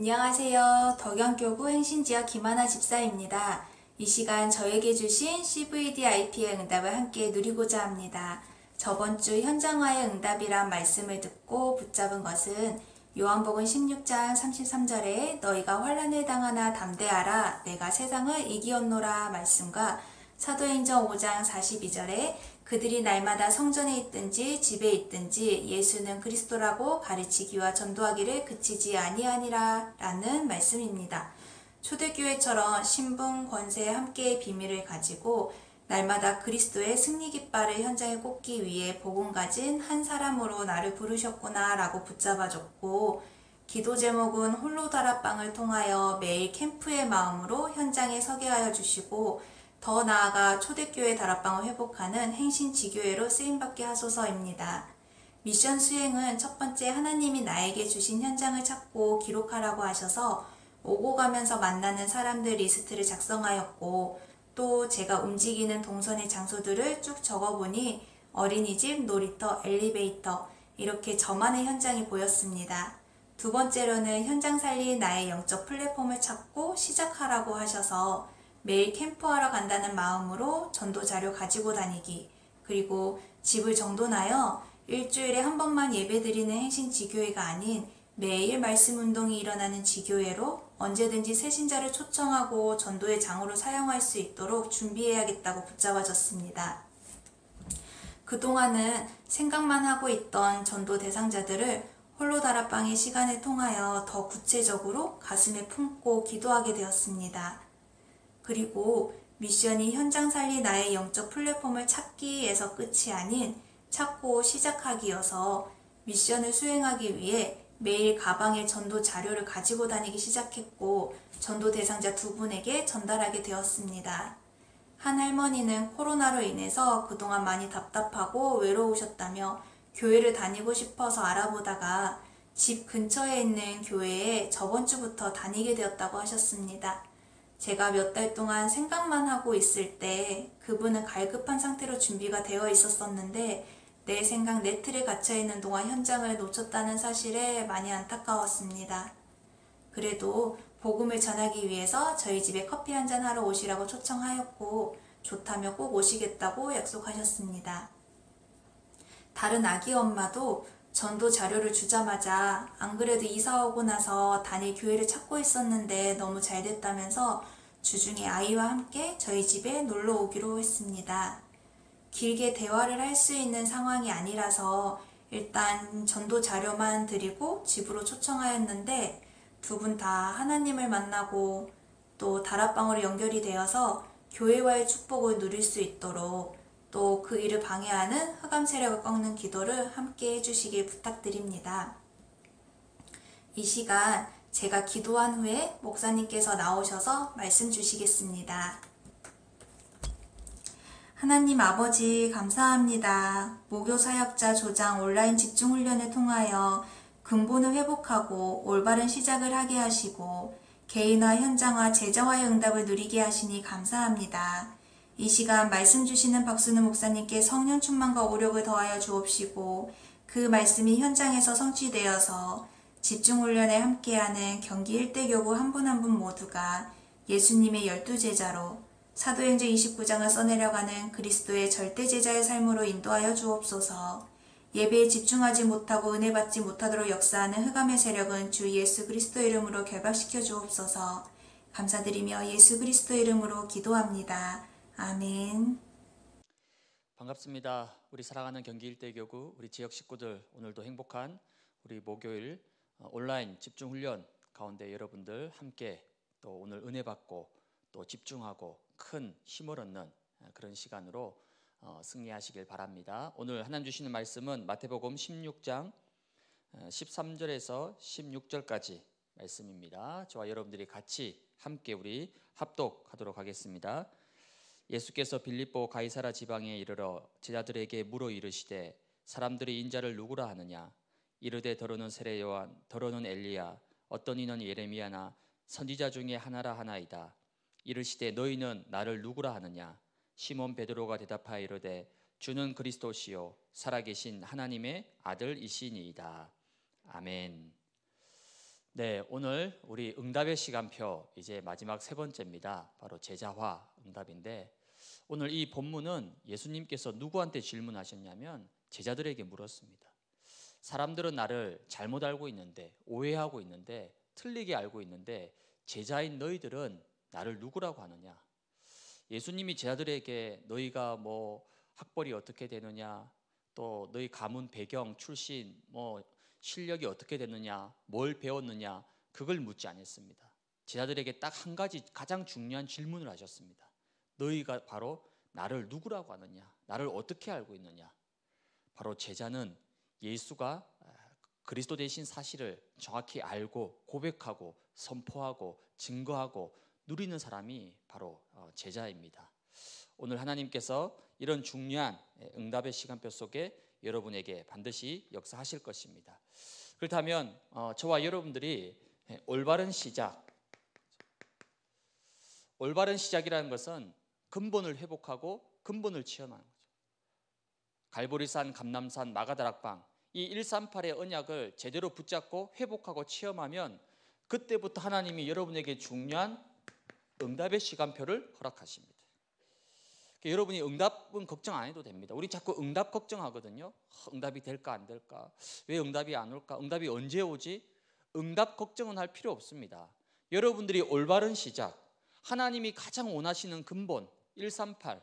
안녕하세요. 덕양교구 행신지역 김하나 집사입니다. 이 시간 저에게 주신 CVD IP의 응답을 함께 누리고자 합니다. 저번 주 현장화의 응답이란 말씀을 듣고 붙잡은 것은 요한복음 16장 33절에 너희가 환란을 당하나 담대하라 내가 세상을 이기었노라 말씀과 사도행전 5장 42절에 그들이 날마다 성전에 있든지 집에 있든지 예수는 그리스도라고 가르치기와 전도하기를 그치지 아니하니라 라는 말씀입니다. 초대교회처럼 신분, 권세 에함께 비밀을 가지고 날마다 그리스도의 승리 깃발을 현장에 꽂기 위해 복음 가진 한 사람으로 나를 부르셨구나 라고 붙잡아줬고 기도 제목은 홀로 다락방을 통하여 매일 캠프의 마음으로 현장에 서게 하여 주시고 더 나아가 초대교회 다락방을 회복하는 행신지교회로 쓰임받게 하소서입니다. 미션 수행은 첫 번째 하나님이 나에게 주신 현장을 찾고 기록하라고 하셔서 오고 가면서 만나는 사람들 리스트를 작성하였고 또 제가 움직이는 동선의 장소들을 쭉 적어보니 어린이집, 놀이터, 엘리베이터 이렇게 저만의 현장이 보였습니다. 두 번째로는 현장 살리 나의 영적 플랫폼을 찾고 시작하라고 하셔서 매일 캠프하러 간다는 마음으로 전도 자료 가지고 다니기, 그리고 집을 정돈하여 일주일에 한 번만 예배드리는 행신 지교회가 아닌 매일 말씀 운동이 일어나는 지교회로 언제든지 새신자를 초청하고 전도의 장으로 사용할 수 있도록 준비해야겠다고 붙잡아졌습니다. 그동안은 생각만 하고 있던 전도 대상자들을 홀로 다락방의 시간을 통하여 더 구체적으로 가슴에 품고 기도하게 되었습니다. 그리고 미션이 현장 살리 나의 영적 플랫폼을 찾기에서 끝이 아닌 찾고 시작하기여서 미션을 수행하기 위해 매일 가방에 전도 자료를 가지고 다니기 시작했고 전도 대상자 두 분에게 전달하게 되었습니다. 한 할머니는 코로나로 인해서 그동안 많이 답답하고 외로우셨다며 교회를 다니고 싶어서 알아보다가 집 근처에 있는 교회에 저번 주부터 다니게 되었다고 하셨습니다. 제가 몇 달 동안 생각만 하고 있을 때 그분은 갈급한 상태로 준비가 되어 있었었는데 내 생각 내 틀에 갇혀 있는 동안 현장을 놓쳤다는 사실에 많이 안타까웠습니다. 그래도 복음을 전하기 위해서 저희 집에 커피 한 잔 하러 오시라고 초청하였고 좋다며 꼭 오시겠다고 약속하셨습니다. 다른 아기 엄마도 전도 자료를 주자마자 안 그래도 이사 오고 나서 단일 교회를 찾고 있었는데 너무 잘 됐다면서 주중에 아이와 함께 저희 집에 놀러 오기로 했습니다. 길게 대화를 할 수 있는 상황이 아니라서 일단 전도 자료만 드리고 집으로 초청하였는데 두 분 다 하나님을 만나고 또 다락방으로 연결이 되어서 교회와의 축복을 누릴 수 있도록 또그 일을 방해하는 흑암 세력을 꺾는 기도를 함께 해주시길 부탁드립니다. 이 시간 제가 기도한 후에 목사님께서 나오셔서 말씀 주시겠습니다. 하나님 아버지 감사합니다. 목요 사역자 조장 온라인 집중훈련을 통하여 근본을 회복하고 올바른 시작을 하게 하시고 개인화 현장화 제자화의 응답을 누리게 하시니 감사합니다. 이 시간 말씀 주시는 박수는 목사님께 성령 충만과 오력을 더하여 주옵시고 그 말씀이 현장에서 성취되어서 집중훈련에 함께하는 경기 일대교구 한 분 한 분 모두가 예수님의 열두 제자로 사도행전 29장을 써내려가는 그리스도의 절대 제자의 삶으로 인도하여 주옵소서 예배에 집중하지 못하고 은혜 받지 못하도록 역사하는 흑암의 세력은 주 예수 그리스도 이름으로 결박시켜 주옵소서 감사드리며 예수 그리스도 이름으로 기도합니다. 아멘. 반갑습니다. 우리 사랑하는 경기 일대 교구 우리 지역 식구들 오늘도 행복한 우리 목요일 어, 온라인 집중 훈련 가운데 여러분들 함께 또 오늘 은혜 받고 또 집중하고 큰 힘을 얻는 어, 그런 시간으로 어, 승리하시길 바랍니다. 오늘 하나님 주시는 말씀은 마태복음 16장 13절에서 16절까지 말씀입니다. 저와 여러분들이 같이 함께 우리 합독하도록 하겠습니다. 예수께서 빌립보 가이사라 지방에 이르러 제자들에게 물어 이르시되 사람들이 인자를 누구라 하느냐 이르되 더러는 세례 요한 더러는 엘리야 어떤 이는 예레미야나 선지자 중에 하나라 하나이다 이르시되 너희는 나를 누구라 하느냐 시몬 베드로가 대답하여 이르되 주는 그리스도시요 살아계신 하나님의 아들이시니이다 아멘 네, 오늘 우리 응답의 시간표 이제 마지막 세 번째입니다. 바로 제자화 응답인데 오늘 이 본문은 예수님께서 누구한테 질문하셨냐면 제자들에게 물었습니다. 사람들은 나를 잘못 알고 있는데 오해하고 있는데 틀리게 알고 있는데 제자인 너희들은 나를 누구라고 하느냐? 예수님이 제자들에게 너희가 뭐 학벌이 어떻게 되느냐, 또 너희 가문 배경 출신 뭐 실력이 어떻게 되느냐, 뭘 배웠느냐 그걸 묻지 않았습니다. 제자들에게 딱 한 가지 가장 중요한 질문을 하셨습니다. 너희가 바로 나를 누구라고 하느냐? 나를 어떻게 알고 있느냐? 바로 제자는 예수가 그리스도 대신 사실을 정확히 알고 고백하고 선포하고 증거하고 누리는 사람이 바로 어, 제자입니다. 오늘 하나님께서 이런 중요한 응답의 시간표 속에 여러분에게 반드시 역사하실 것입니다. 그렇다면 어, 저와 여러분들이 올바른 시작, 올바른 시작이라는 것은 근본을 회복하고 근본을 치어나는 거죠. 갈보리산, 감남산, 마가다락방 이 138의 언약을 제대로 붙잡고 회복하고 체험하면 그때부터 하나님이 여러분에게 중요한 응답의 시간표를 허락하십니다. 그러니까 여러분이 응답은 걱정 안 해도 됩니다. 우리 자꾸 응답 걱정하거든요. 응답이 될까 안 될까? 왜 응답이 안 올까? 응답이 언제 오지? 응답 걱정은 할 필요 없습니다. 여러분들이 올바른 시작, 하나님이 가장 원하시는 근본, 138.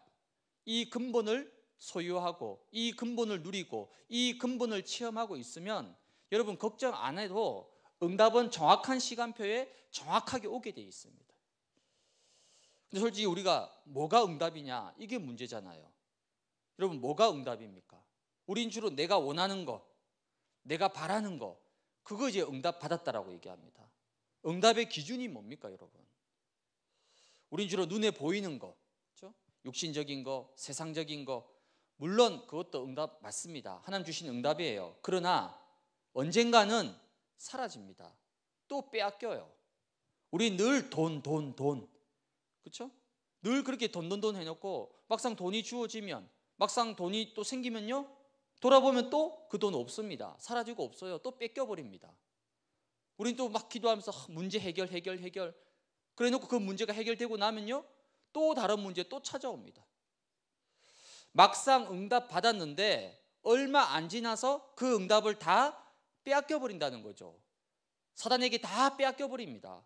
이 근본을 소유하고 이 근본을 누리고 이 근본을 체험하고 있으면 여러분 걱정 안 해도 응답은 정확한 시간표에 정확하게 오게 돼 있습니다. 근데 솔직히 우리가 뭐가 응답이냐 이게 문제잖아요. 여러분 뭐가 응답입니까? 우린 주로 내가 원하는 거, 내가 바라는 거 그거 이제 응답 받았다라고 얘기합니다. 응답의 기준이 뭡니까, 여러분? 우린 주로 눈에 보이는 것, 육신적인 거, 세상적인 거, 물론 그것도 응답 맞습니다. 하나님 주신 응답이에요. 그러나 언젠가는 사라집니다. 또 빼앗겨요. 우리 늘 돈, 돈, 돈. 그렇죠? 늘 그렇게 돈, 돈, 돈 해놓고 막상 돈이 주어지면 막상 돈이 또 생기면요. 돌아보면 또 그 돈 없습니다. 사라지고 없어요. 또 뺏겨버립니다. 우린 또막 기도하면서 문제 해결, 해결, 해결. 그래 놓고 그 문제가 해결되고 나면요. 또 다른 문제 또 찾아옵니다. 막상 응답 받았는데 얼마 안 지나서 그 응답을 다 빼앗겨 버린다는 거죠. 사단에게 다 빼앗겨 버립니다.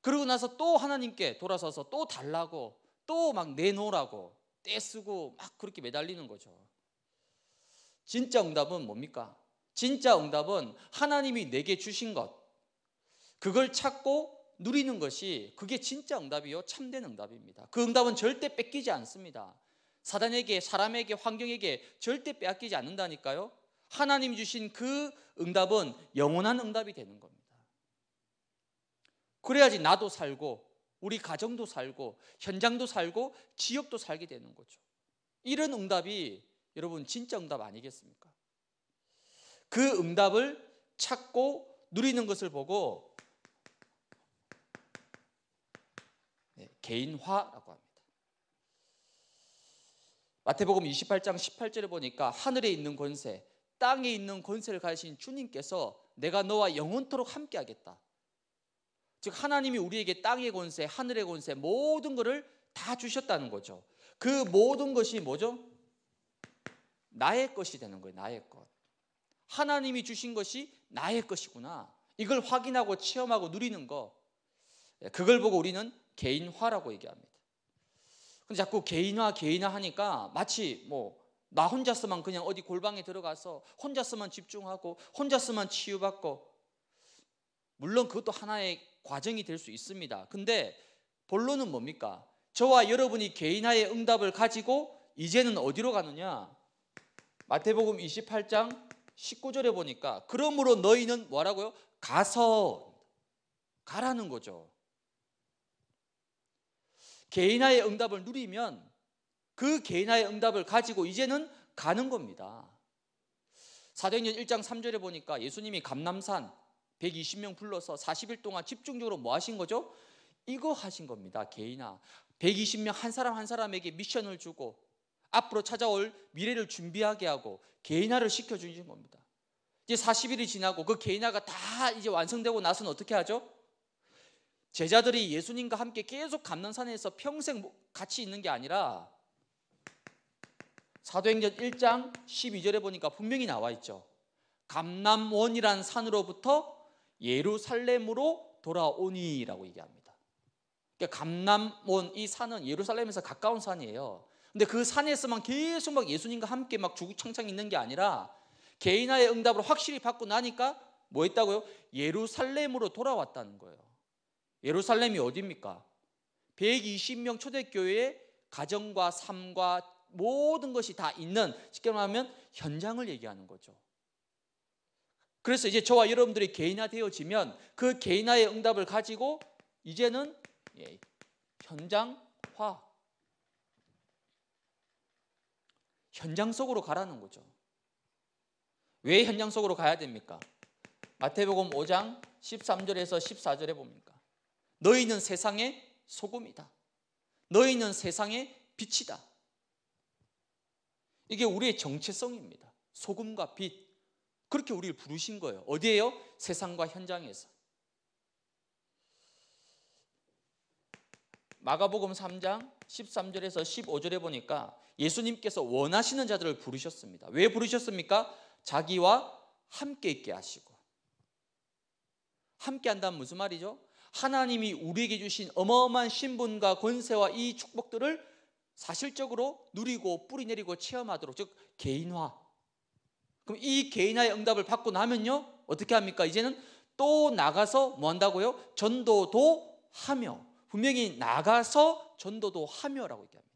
그러고 나서 또 하나님께 돌아서서 또 달라고 또 막 내놓으라고 떼쓰고 막 그렇게 매달리는 거죠. 진짜 응답은 뭡니까? 진짜 응답은 하나님이 내게 주신 것. 그걸 찾고 누리는 것이 그게 진짜 응답이요. 참된 응답입니다. 그 응답은 절대 뺏기지 않습니다. 사단에게, 사람에게, 환경에게 절대 빼앗기지 않는다니까요. 하나님 주신 그 응답은 영원한 응답이 되는 겁니다. 그래야지 나도 살고, 우리 가정도 살고, 현장도 살고, 지역도 살게 되는 거죠. 이런 응답이 여러분 진짜 응답 아니겠습니까? 그 응답을 찾고 누리는 것을 보고 개인화라고 합니다. 마태복음 28장 18절에 보니까 하늘에 있는 권세, 땅에 있는 권세를 가신 주님께서 내가 너와 영원토록 함께 하겠다. 즉 하나님이 우리에게 땅의 권세, 하늘의 권세 모든 것을 다 주셨다는 거죠. 그 모든 것이 뭐죠? 나의 것이 되는 거예요. 나의 것. 하나님이 주신 것이 나의 것이구나. 이걸 확인하고 체험하고 누리는 거. 예, 그걸 보고 우리는 개인화라고 얘기합니다. 근데 자꾸 개인화 개인화 하니까 마치 뭐 나 혼자서만 그냥 어디 골방에 들어가서 혼자서만 집중하고 혼자서만 치유받고 물론 그것도 하나의 과정이 될 수 있습니다. 근데 본론은 뭡니까? 저와 여러분이 개인화의 응답을 가지고 이제는 어디로 가느냐? 마태복음 28장 19절에 보니까 그러므로 너희는 뭐라고요? 가서 가라는 거죠. 개인화의 응답을 누리면 그 개인화의 응답을 가지고 이제는 가는 겁니다. 사도행전 1장 3절에 보니까 예수님이 감남산 120명 불러서 40일 동안 집중적으로 뭐 하신 거죠? 이거 하신 겁니다. 개인화. 120명 한 사람 한 사람에게 미션을 주고 앞으로 찾아올 미래를 준비하게 하고 개인화를 시켜 주신 겁니다. 이제 40일이 지나고 그 개인화가 다 이제 완성되고 나서는 어떻게 하죠? 제자들이 예수님과 함께 계속 감난산에서 평생 뭐 같이 있는 게 아니라 사도행전 1장 12절에 보니까 분명히 나와 있죠. 감남원이란 산으로부터 예루살렘으로 돌아오니라고 얘기합니다. 그러니까 감남원 이 산은 예루살렘에서 가까운 산이에요. 근데 그 산에서만 계속 막 예수님과 함께 막 주구창창 있는 게 아니라 개인화의 응답으 확실히 받고 나니까 뭐 했다고요? 예루살렘으로 돌아왔다는 거예요. 예루살렘이 어디입니까? 120명 초대교회의 가정과 삶과 모든 것이 다 있는 쉽게 말하면 현장을 얘기하는 거죠. 그래서 이제 저와 여러분들이 개인화되어지면 그 개인화의 응답을 가지고 이제는 예, 현장화 현장 속으로 가라는 거죠. 왜 현장 속으로 가야 됩니까? 마태복음 5장 13절에서 14절에 봅니까? 너희는 세상의 소금이다. 너희는 세상의 빛이다. 이게 우리의 정체성입니다. 소금과 빛. 그렇게 우리를 부르신 거예요. 어디에요? 세상과 현장에서. 마가복음 3장 13절에서 15절에 보니까 예수님께서 원하시는 자들을 부르셨습니다. 왜 부르셨습니까? 자기와 함께 있게 하시고. 함께 한다는 무슨 말이죠? 하나님이 우리에게 주신 어마어마한 신분과 권세와 이 축복들을 사실적으로 누리고 뿌리내리고 체험하도록 즉 개인화. 그럼 이 개인화의 응답을 받고 나면요. 어떻게 합니까? 이제는 또 나가서 뭐 한다고요? 전도도 하며 분명히 나가서 전도도 하며라고 얘기합니다.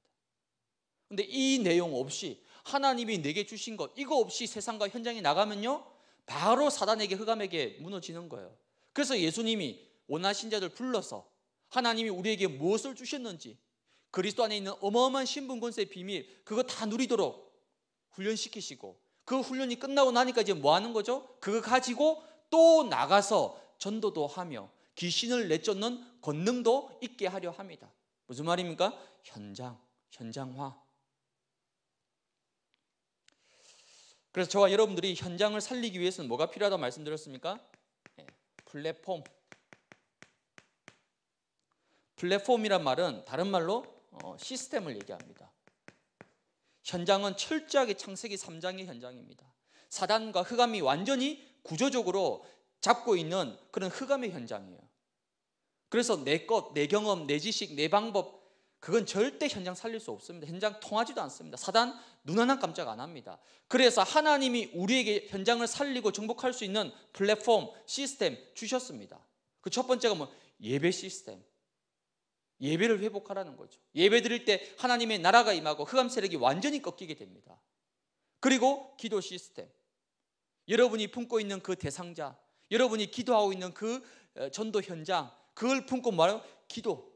근데 이 내용 없이 하나님이 내게 주신 것 이거 없이 세상과 현장에 나가면요. 바로 사단에게 흑암에게 무너지는 거예요. 그래서 예수님이 원하신 자들 불러서 하나님이 우리에게 무엇을 주셨는지 그리스도 안에 있는 어마어마한 신분 권세의 비밀 그거 다 누리도록 훈련시키시고 그 훈련이 끝나고 나니까 이제 뭐 하는 거죠? 그거 가지고 또 나가서 전도도 하며 귀신을 내쫓는 권능도 있게 하려 합니다. 무슨 말입니까? 현장, 현장화. 그래서 저와 여러분들이 현장을 살리기 위해서는 뭐가 필요하다고 말씀드렸습니까? 예, 플랫폼, 플랫폼이란 말은 다른 말로 어, 시스템을 얘기합니다. 현장은 철저하게 창세기 3장의 현장입니다. 사단과 흑암이 완전히 구조적으로 잡고 있는 그런 흑암의 현장이에요. 그래서 내 것, 내 경험, 내 지식, 내 방법 그건 절대 현장 살릴 수 없습니다. 현장 통하지도 않습니다. 사단 눈 하나 깜짝 안 합니다. 그래서 하나님이 우리에게 현장을 살리고 정복할 수 있는 플랫폼, 시스템 주셨습니다. 그 첫 번째가 뭐 예배 시스템. 예배를 회복하라는 거죠. 예배 드릴 때 하나님의 나라가 임하고 흑암 세력이 완전히 꺾이게 됩니다. 그리고 기도 시스템. 여러분이 품고 있는 그 대상자, 여러분이 기도하고 있는 그 어, 전도 현장, 그걸 품고 말해요. 뭐 기도.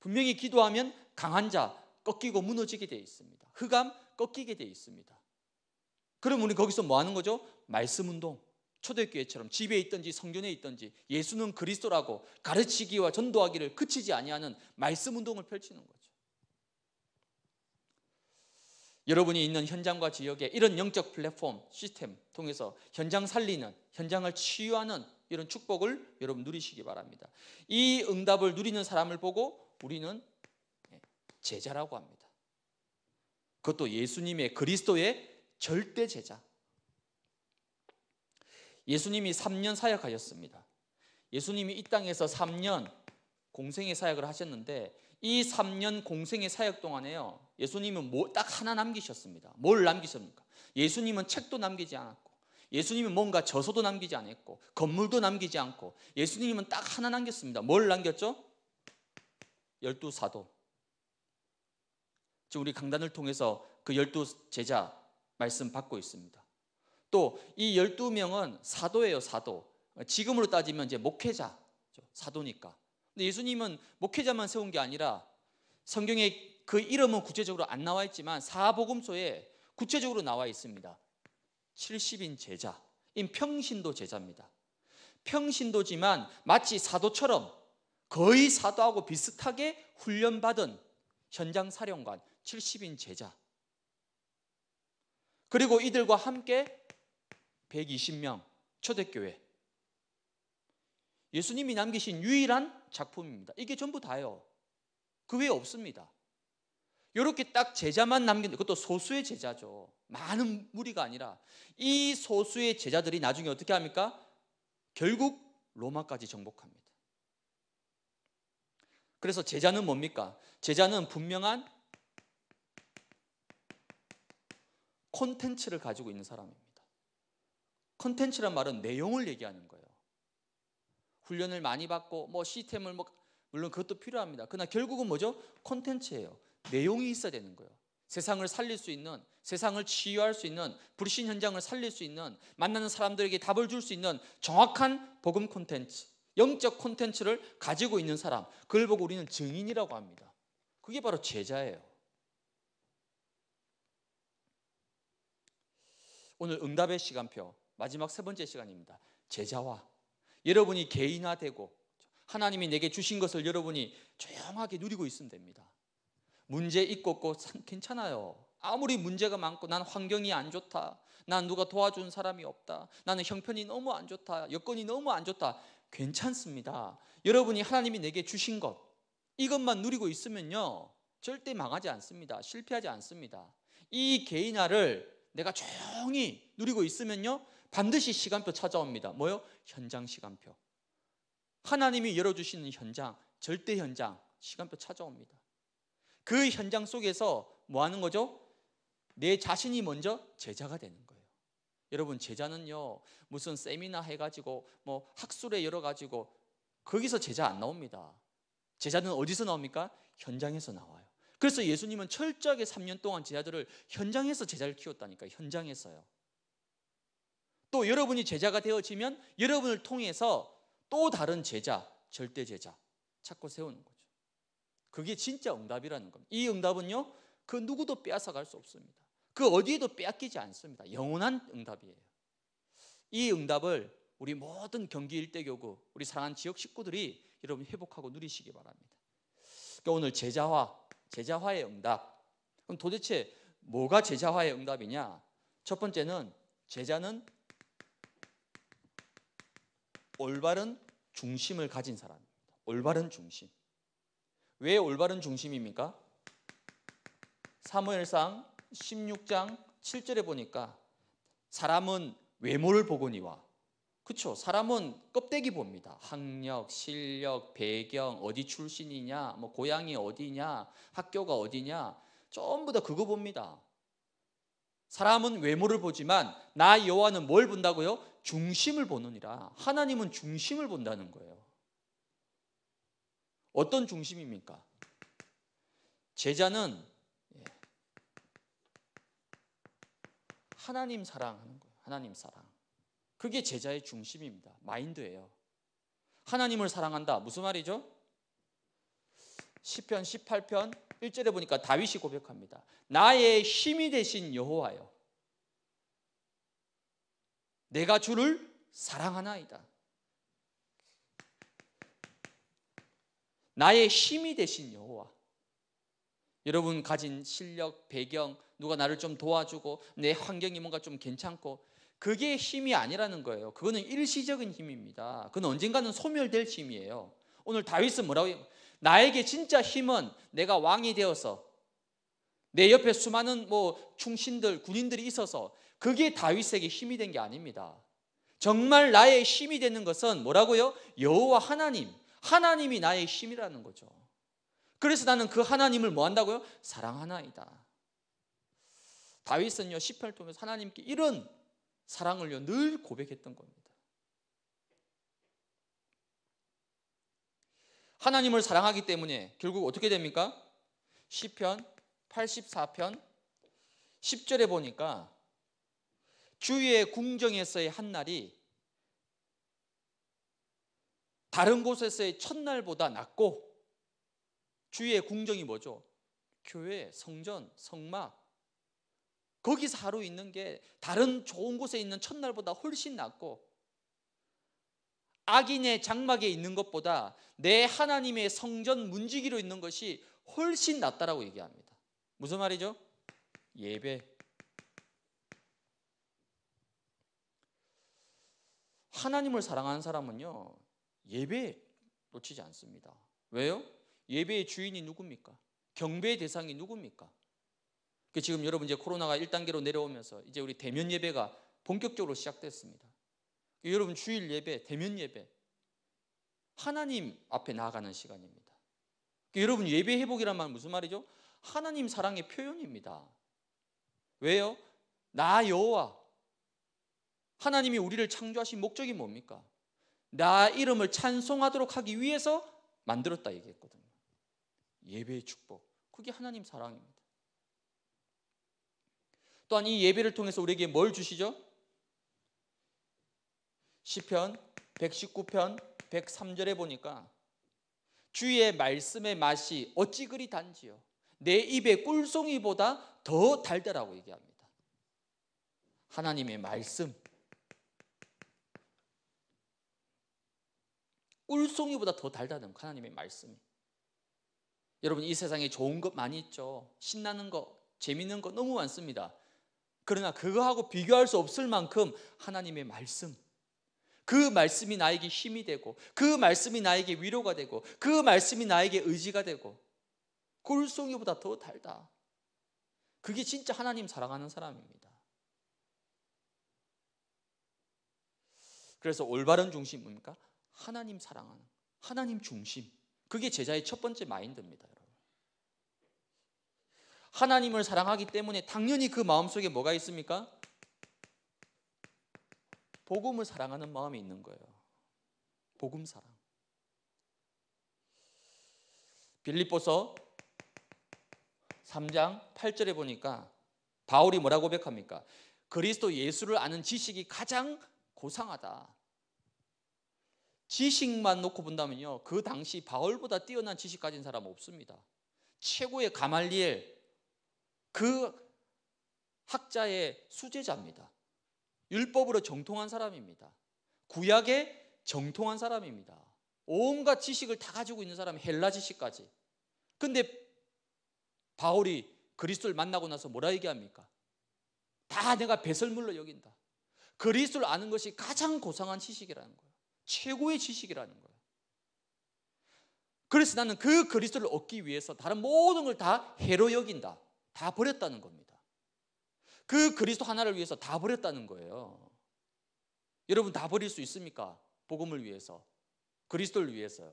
분명히 기도하면 강한 자, 꺾이고 무너지게 되어 있습니다. 흑암 꺾이게 되어 있습니다. 그럼 우리 거기서 뭐 하는 거죠? 말씀 운동. 초대교회처럼 집에 있든지 성전에 있든지 예수는 그리스도라고 가르치기와 전도하기를 그치지 아니하는 말씀 운동을 펼치는 거죠. 여러분이 있는 현장과 지역에 이런 영적 플랫폼 시스템 통해서 현장 살리는 현장을 치유하는 이런 축복을 여러분 누리시기 바랍니다. 이 응답을 누리는 사람을 보고 우리는 제자라고 합니다. 그것도 예수님의 그리스도의 절대 제자. 예수님이 3년 사역하셨습니다. 예수님이 이 땅에서 3년 공생의 사역을 하셨는데 이 3년 공생의 사역 동안에요. 예수님은 뭐 딱 하나 남기셨습니다. 뭘 남기셨습니까? 예수님은 책도 남기지 않았고 예수님은 뭔가 저서도 남기지 않았고 건물도 남기지 않고 예수님은 딱 하나 남겼습니다. 뭘 남겼죠? 열두 사도. 지금 우리 강단을 통해서 그 열두 제자 말씀 받고 있습니다. 또이 12명은 사도예요, 사도. 지금으로 따지면 이제 목회자, 사도니까. 근데 예수님은 목회자만 세운 게 아니라 성경에 그 이름은 구체적으로 안 나와 있지만 사복음서에 구체적으로 나와 있습니다. 70인 제자인 평신도 제자입니다. 평신도지만 마치 사도처럼 거의 사도하고 비슷하게 훈련받은 현장 사령관 70인 제자. 그리고 이들과 함께 120명 초대교회. 예수님이 남기신 유일한 작품입니다. 이게 전부 다요. 그 외에 없습니다. 이렇게 딱 제자만 남긴 그것도 소수의 제자죠. 많은 무리가 아니라 이 소수의 제자들이 나중에 어떻게 합니까? 결국 로마까지 정복합니다. 그래서 제자는 뭡니까? 제자는 분명한 콘텐츠를 가지고 있는 사람입니다. 컨텐츠란 말은 내용을 얘기하는 거예요. 훈련을 많이 받고 뭐 시스템을 뭐 물론 그것도 필요합니다. 그러나 결국은 뭐죠? 컨텐츠예요. 내용이 있어야 되는 거예요. 세상을 살릴 수 있는, 세상을 치유할 수 있는, 불신 현장을 살릴 수 있는, 만나는 사람들에게 답을 줄 수 있는 정확한 복음 콘텐츠, 영적 콘텐츠를 가지고 있는 사람, 그걸 보고 우리는 증인이라고 합니다. 그게 바로 제자예요. 오늘 응답의 시간표, 마지막 세 번째 시간입니다. 제자와 여러분이 개인화되고 하나님이 내게 주신 것을 여러분이 조용하게 누리고 있으면 됩니다. 문제 있고 없고 괜찮아요. 아무리 문제가 많고 난 환경이 안 좋다. 난 누가 도와준 사람이 없다. 나는 형편이 너무 안 좋다. 여건이 너무 안 좋다. 괜찮습니다. 여러분이 하나님이 내게 주신 것 이것만 누리고 있으면요. 절대 망하지 않습니다. 실패하지 않습니다. 이 개인화를 내가 조용히 누리고 있으면요. 반드시 시간표 찾아옵니다. 뭐요? 현장 시간표. 하나님이 열어주시는 현장, 절대 현장, 시간표 찾아옵니다. 그 현장 속에서 뭐 하는 거죠? 내 자신이 먼저 제자가 되는 거예요. 여러분, 제자는요, 무슨 세미나 해가지고, 뭐학술에 열어가지고, 거기서 제자 안 나옵니다. 제자는 어디서 나옵니까? 현장에서 나와요. 그래서 예수님은 철저하게 3년 동안 제자들을 현장에서 제자를 키웠다니까 현장에서요. 또 여러분이 제자가 되어지면 여러분을 통해서 또 다른 제자, 절대 제자 찾고 세우는 거죠. 그게 진짜 응답이라는 겁니다. 이 응답은요, 그 누구도 빼앗아갈 수 없습니다. 그 어디에도 빼앗기지 않습니다. 영원한 응답이에요. 이 응답을 우리 모든 경기 일대교구, 우리 사랑하는 지역 식구들이 여러분 회복하고 누리시기 바랍니다. 그러니까 오늘 제자화, 제자화의 응답. 그럼 도대체 뭐가 제자화의 응답이냐? 첫 번째는 제자는 올바른 중심을 가진 사람입니다. 올바른 중심. 왜 올바른 중심입니까? 사무엘상 16장 7절에 보니까 사람은 외모를 보거니와 그렇 사람은 껍데기 봅니다. 학력, 실력, 배경, 어디 출신이냐, 뭐 고향이 어디냐, 학교가 어디냐, 전부 다 그거 봅니다. 사람은 외모를 보지만 나 여호와는 뭘 본다고요? 중심을 보느니라. 하나님은 중심을 본다는 거예요. 어떤 중심입니까? 제자는 예, 하나님 사랑하는 거예요. 하나님 사랑. 그게 제자의 중심입니다. 마인드예요. 하나님을 사랑한다. 무슨 말이죠? 10편 18편 1절에 보니까 다윗이 고백합니다. 나의 힘이 되신 여호와여. 내가 주를 사랑하나이다. 나의 힘이 되신 여호와. 여러분 가진 실력, 배경, 누가 나를 좀 도와주고 내 환경이 뭔가 좀 괜찮고 그게 힘이 아니라는 거예요. 그거는 일시적인 힘입니다. 그건 언젠가는 소멸될 힘이에요. 오늘 다윗은 뭐라고 해요? 나에게 진짜 힘은 내가 왕이 되어서 내 옆에 수많은 뭐 충신들, 군인들이 있어서 그게 다윗에게 힘이 된 게 아닙니다. 정말 나의 힘이 되는 것은 뭐라고요? 여호와 하나님, 하나님이 나의 힘이라는 거죠. 그래서 나는 그 하나님을 뭐 한다고요? 사랑하나이다. 다윗은요 18통에서 하나님께 이런 사랑을요 늘 고백했던 겁니다. 하나님을 사랑하기 때문에 결국 어떻게 됩니까? 시편 84편 10절에 보니까 주의 궁정에서의 한 날이 다른 곳에서의 첫날보다 낫고 주의 궁정이 뭐죠? 교회, 성전, 성막 거기서 하루 있는 게 다른 좋은 곳에 있는 첫날보다 훨씬 낫고 악인의 장막에 있는 것보다 내 하나님의 성전 문지기로 있는 것이 훨씬 낫다라고 얘기합니다. 무슨 말이죠? 예배. 하나님을 사랑하는 사람은요 예배 놓치지 않습니다. 왜요? 예배의 주인이 누굽니까? 경배의 대상이 누굽니까? 그러니까 지금 여러분 이제 코로나가 1단계로 내려오면서 이제 우리 대면 예배가 본격적으로 시작됐습니다. 그러니까 여러분 주일 예배, 대면 예배 하나님 앞에 나아가는 시간입니다. 그러니까 여러분 예배 회복이란 말 무슨 말이죠? 하나님 사랑의 표현입니다. 왜요? 나 여호와 하나님이 우리를 창조하신 목적이 뭡니까? 나 이름을 찬송하도록 하기 위해서 만들었다 얘기했거든요. 예배의 축복. 그게 하나님 사랑입니다. 또한 이 예배를 통해서 우리에게 뭘 주시죠? 시편 119편 103절에 보니까 주의 말씀의 맛이 어찌 그리 단지요. 내 입의 꿀송이보다 더 달다라고 얘기합니다. 하나님의 말씀, 꿀송이보다 더 달다는 하나님의 말씀이. 여러분 이 세상에 좋은 것 많이 있죠. 신나는 거, 재밌는 거 너무 많습니다. 그러나 그거하고 비교할 수 없을 만큼 하나님의 말씀 그 말씀이 나에게 힘이 되고 그 말씀이 나에게 위로가 되고 그 말씀이 나에게 의지가 되고 꿀송이보다 더 달다. 그게 진짜 하나님 사랑하는 사람입니다. 그래서 올바른 중심 뭡니까? 하나님 사랑하는, 하나님 중심. 그게 제자의 첫 번째 마인드입니다, 하나님을 사랑하기 때문에 당연히 그 마음속에 뭐가 있습니까? 복음을 사랑하는 마음이 있는 거예요. 복음 사랑. 빌립보서 3장 8절에 보니까 바울이 뭐라고 백합니까? 그리스도 예수를 아는 지식이 가장 고상하다. 지식만 놓고 본다면요. 그 당시 바울보다 뛰어난 지식 가진 사람 없습니다. 최고의 가말리엘 그 학자의 수제자입니다. 율법으로 정통한 사람입니다. 구약의 정통한 사람입니다. 온갖 지식을 다 가지고 있는 사람 헬라 지식까지. 근데 바울이 그리스도를 만나고 나서 뭐라 얘기합니까? 다 내가 배설물로 여긴다. 그리스도를 아는 것이 가장 고상한 지식이라는 거예요. 최고의 지식이라는 거예요. 그래서 나는 그 그리스도를 얻기 위해서 다른 모든 걸 다 해로 여긴다. 다 버렸다는 겁니다. 그 그리스도 하나를 위해서 다 버렸다는 거예요. 여러분 다 버릴 수 있습니까? 복음을 위해서. 그리스도를 위해서요.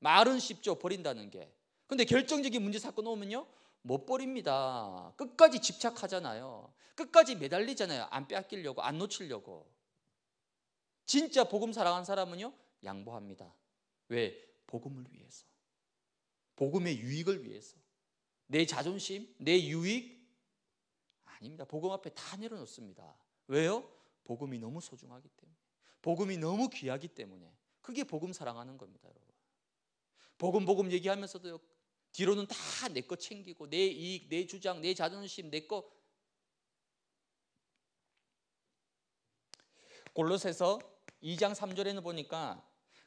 말은 쉽죠. 버린다는 게. 근데 결정적인 문제 사건 오면요. 못 버립니다. 끝까지 집착하잖아요. 끝까지 매달리잖아요. 안 빼앗기려고, 안 놓치려고. 진짜 복음 사랑한 사람은요 양보합니다. 왜? 복음을 위해서. 복음의 유익을 위해서. 내 자존심, 내 유익 아닙니다. 복음 앞에 다 내려놓습니다. 왜요? 복음이 너무 소중하기 때문에. 복음이 너무 귀하기 때문에. 그게 복음 사랑하는 겁니다, 여러분. 복음 복음 얘기하면서도 뒤로는 다 내 거 챙기고 내 이익, 내 주장, 내 자존심, 내 거. 골로새서 2장 3절에는 보니까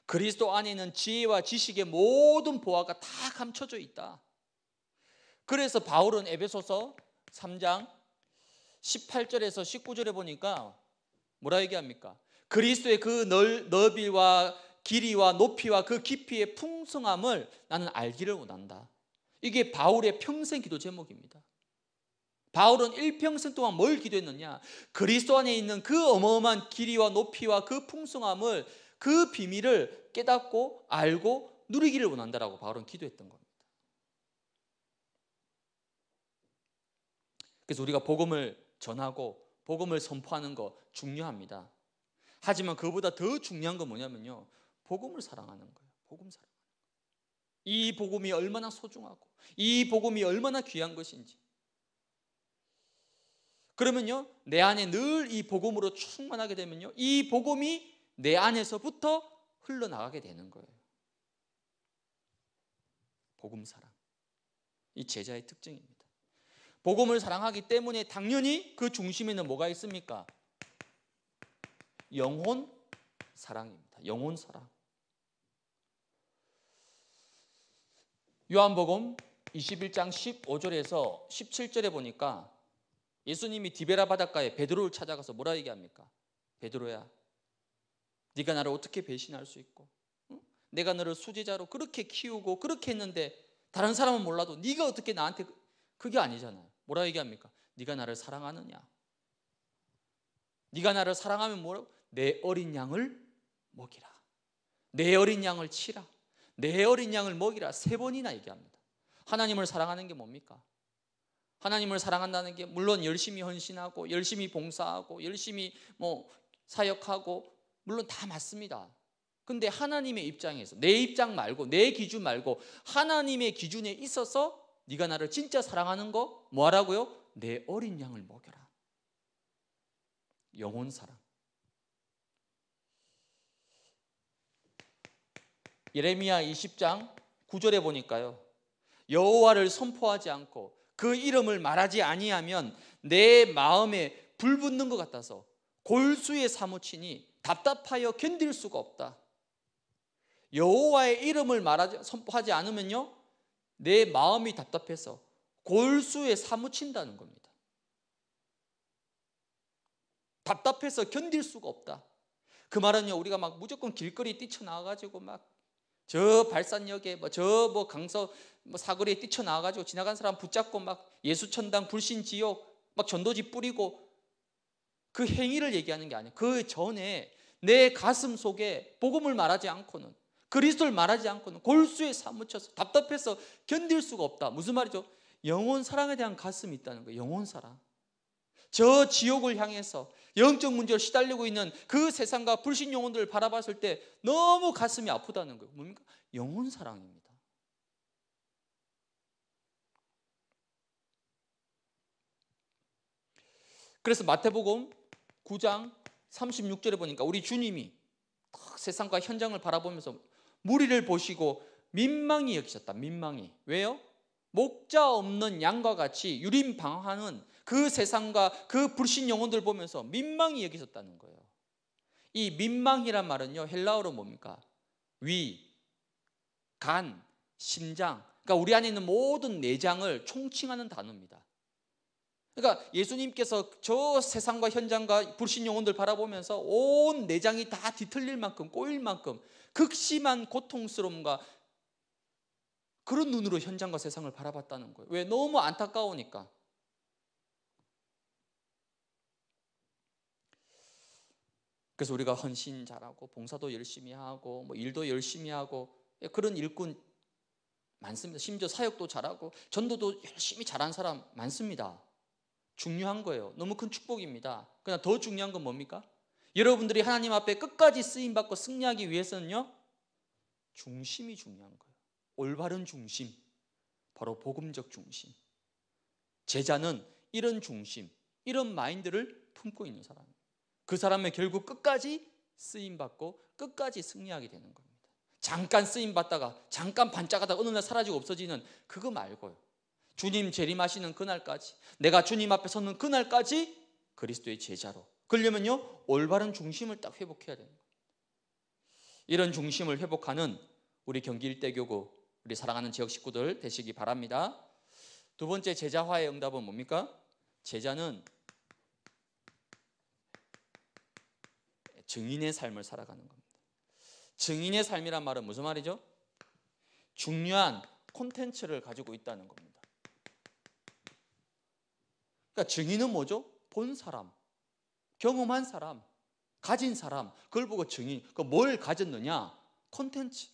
그리스도 안에 는 지혜와 지식의 모든 보화가 다 감춰져 있다. 그래서 바울은 에베소서 3장 18절에서 19절에 보니까 뭐라 얘기합니까? 그리스도의 그 너비와 길이와 높이와 그 깊이의 풍성함을 나는 알기를 원한다. 이게 바울의 평생 기도 제목입니다. 바울은 일평생 동안 뭘 기도했느냐? 그리스도 안에 있는 그 어마어마한 길이와 높이와 그 풍성함을 그 비밀을 깨닫고 알고 누리기를 원한다라고 바울은 기도했던 겁니다. 그래서 우리가 복음을 전하고 복음을 선포하는 거 중요합니다. 하지만 그보다 더 중요한 건 뭐냐면요. 복음을 사랑하는 거예요. 복음 사랑하는 거예요. 이 복음이 얼마나 소중하고 이 복음이 얼마나 귀한 것인지 그러면요, 내 안에 늘 이 복음으로 충만하게 되면요, 이 복음이 내 안에서부터 흘러나가게 되는 거예요. 복음 사랑. 이 제자의 특징입니다. 복음을 사랑하기 때문에 당연히 그 중심에는 뭐가 있습니까? 영혼 사랑입니다. 영혼 사랑. 요한복음 21장 15절에서 17절에 보니까 예수님이 디베라 바닷가에 베드로를 찾아가서 뭐라 얘기합니까? 베드로야, 네가 나를 어떻게 배신할 수 있고, 응? 내가 너를 수제자로 그렇게 키우고 그렇게 했는데 다른 사람은 몰라도 네가 어떻게 나한테 그, 그게 아니잖아요. 뭐라 얘기합니까? 네가 나를 사랑하느냐? 네가 나를 사랑하면 뭐라고? 내 어린 양을 먹이라. 내 어린 양을 치라. 내 어린 양을 먹이라 세 번이나 얘기합니다. 하나님을 사랑하는 게 뭡니까? 하나님을 사랑한다는 게 물론 열심히 헌신하고 열심히 봉사하고 열심히 뭐 사역하고 물론 다 맞습니다. 근데 하나님의 입장에서 내 입장 말고 내 기준 말고 하나님의 기준에 있어서 네가 나를 진짜 사랑하는 거 뭐하라고요? 내 어린 양을 먹여라. 영혼 사랑. 예레미야 20장 9절에 보니까요. 여호와를 선포하지 않고 그 이름을 말하지 아니하면 내 마음에 불붙는 것 같아서 골수에 사무치니 답답하여 견딜 수가 없다. 여호와의 이름을 말하지 선포하지 않으면요. 내 마음이 답답해서 골수에 사무친다는 겁니다. 답답해서 견딜 수가 없다. 그 말은요. 우리가 막 무조건 길거리 뛰쳐나와 가지고 막 저 발산역에 뭐저뭐 뭐 강서 뭐 사거리에 뛰쳐나와가지고 지나간 사람 붙잡고 막 예수천당 불신지옥 막 전도지 뿌리고 그 행위를 얘기하는 게 아니에요. 그 전에 내 가슴 속에 복음을 말하지 않고는 그리스도를 말하지 않고는 골수에 사무쳐서 답답해서 견딜 수가 없다. 무슨 말이죠? 영혼 사랑에 대한 가슴이 있다는 거예요. 영혼 사랑. 저 지옥을 향해서 영적 문제를 시달리고 있는 그 세상과 불신 영혼들을 바라봤을 때 너무 가슴이 아프다는 거예요. 뭡니까? 영혼 사랑입니다. 그래서 마태복음 9장 36절에 보니까 우리 주님이 세상과 현장을 바라보면서 무리를 보시고 민망히 여기셨다. 민망히. 왜요? 목자 없는 양과 같이 유림방황은 그 세상과 그 불신 영혼들 보면서 민망히 여기셨다는 거예요. 이 민망이란 말은요. 헬라어로 뭡니까? 위, 간, 심장. 그러니까 우리 안에 있는 모든 내장을 총칭하는 단어입니다. 그러니까 예수님께서 저 세상과 현장과 불신 영혼들 바라보면서 온 내장이 다 뒤틀릴 만큼 꼬일 만큼 극심한 고통스러움과 그런 눈으로 현장과 세상을 바라봤다는 거예요. 왜? 너무 안타까우니까. 그래서 우리가 헌신 잘하고 봉사도 열심히 하고 뭐 일도 열심히 하고 예, 그런 일꾼 많습니다. 심지어 사역도 잘하고 전도도 열심히 잘한 사람 많습니다. 중요한 거예요. 너무 큰 축복입니다. 그러나 더 중요한 건 뭡니까? 여러분들이 하나님 앞에 끝까지 쓰임 받고 승리하기 위해서는요. 중심이 중요한 거예요. 올바른 중심. 바로 복음적 중심. 제자는 이런 중심, 이런 마인드를 품고 있는 사람이에요. 그 사람의 결국 끝까지 쓰임 받고 끝까지 승리하게 되는 겁니다. 잠깐 쓰임 받다가 잠깐 반짝하다 가 어느 날 사라지고 없어지는 그거 말고요. 주님 재림하시는 그날까지 내가 주님 앞에 서는 그날까지 그리스도의 제자로 그러려면요 올바른 중심을 딱 회복해야 되는 거 이런 중심을 회복하는 우리 경기 일대교구 우리 사랑하는 지역 식구들 되시기 바랍니다 두 번째 제자화의 응답은 뭡니까? 제자는 증인의 삶을 살아가는 겁니다 증인의 삶이란 말은 무슨 말이죠? 중요한 콘텐츠를 가지고 있다는 겁니다 그러니까 증인은 뭐죠? 본 사람, 경험한 사람, 가진 사람, 그걸 보고 증인. 그 뭘 가졌느냐? 콘텐츠.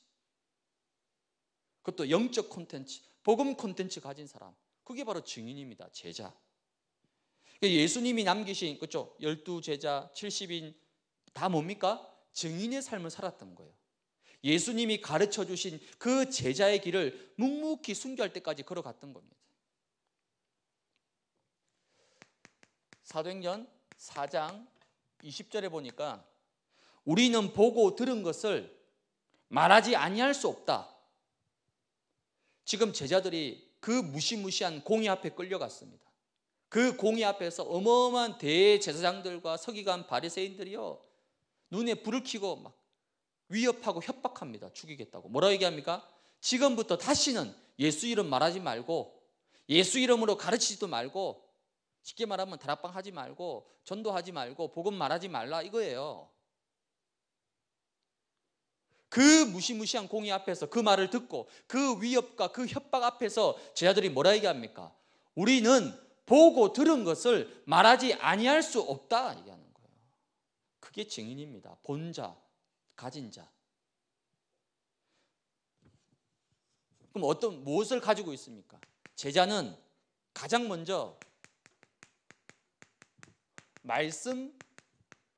그것도 영적 콘텐츠, 복음 콘텐츠 가진 사람. 그게 바로 증인입니다. 제자. 그러니까 예수님이 남기신 그죠? 열두 제자, 70인 다 뭡니까? 증인의 삶을 살았던 거예요. 예수님이 가르쳐 주신 그 제자의 길을 묵묵히 순교할 때까지 걸어갔던 겁니다. 사도행전 4장 20절에 보니까 우리는 보고 들은 것을 말하지 아니할 수 없다. 지금 제자들이 그 무시무시한 공의 앞에 끌려갔습니다. 그 공의 앞에서 어마어마한 대제사장들과 서기관 바리새인들이요 눈에 불을 켜고 막 위협하고 협박합니다. 죽이겠다고. 뭐라 고 얘기합니까? 지금부터 다시는 예수 이름 말하지 말고 예수 이름으로 가르치지도 말고 쉽게 말하면 다락방 하지 말고 전도하지 말고 복음 말하지 말라 이거예요. 그 무시무시한 공의 앞에서 그 말을 듣고 그 위협과 그 협박 앞에서 제자들이 뭐라 얘기합니까? 우리는 보고 들은 것을 말하지 아니할 수 없다 얘기하는 거예요. 그게 증인입니다. 본자, 가진 자. 그럼 어떤 무엇을 가지고 있습니까? 제자는 가장 먼저 말씀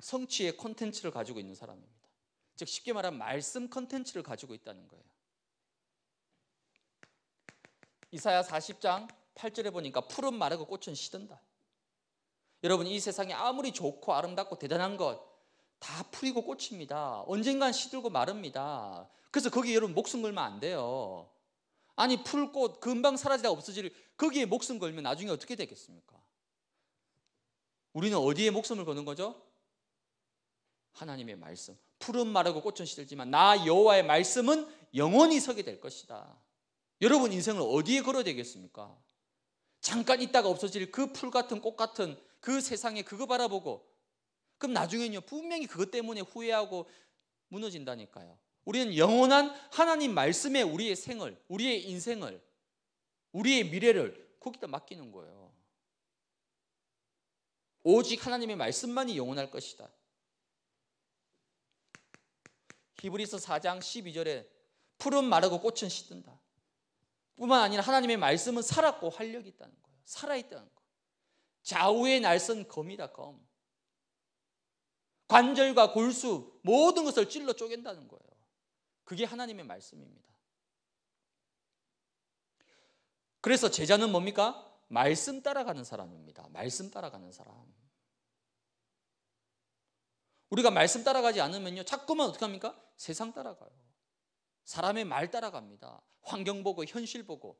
성취의 컨텐츠를 가지고 있는 사람입니다. 즉 쉽게 말하면 말씀 컨텐츠를 가지고 있다는 거예요. 이사야 40장 8절에 보니까 푸른 마르고 꽃은 시든다. 여러분 이 세상에 아무리 좋고 아름답고 대단한 것 다 풀이고 꽃입니다. 언젠간 시들고 마릅니다. 그래서 거기 여러분 목숨 걸면 안 돼요. 아니 풀꽃 금방 사라지다 없어질 거기에 목숨 걸면 나중에 어떻게 되겠습니까? 우리는 어디에 목숨을 거는 거죠? 하나님의 말씀. 푸른 마르고 꽃은 시들지만 나 여호와의 말씀은 영원히 서게 될 것이다. 여러분 인생을 어디에 걸어야 되겠습니까? 잠깐 있다가 없어질 그 풀 같은 꽃 같은 그 세상에 그거 바라보고 그럼 나중에는 분명히 그것 때문에 후회하고 무너진다니까요. 우리는 영원한 하나님 말씀에 우리의 생을, 우리의 인생을, 우리의 미래를 거기다 맡기는 거예요. 오직 하나님의 말씀만이 영원할 것이다. 히브리서 4장 12절에 푸른 마르고 꽃은 시든다. 뿐만 아니라 하나님의 말씀은 살았고 활력이 있다는 거예요. 살아있다는 거. 좌우의 날선 검이다, 검. 관절과 골수 모든 것을 찔러 쪼갠다는 거예요. 그게 하나님의 말씀입니다. 그래서 제자는 뭡니까? 말씀 따라가는 사람입니다. 말씀 따라가는 사람. 우리가 말씀 따라가지 않으면요. 자꾸만 어떻게 합니까? 세상 따라가요. 사람의 말 따라갑니다. 환경 보고 현실 보고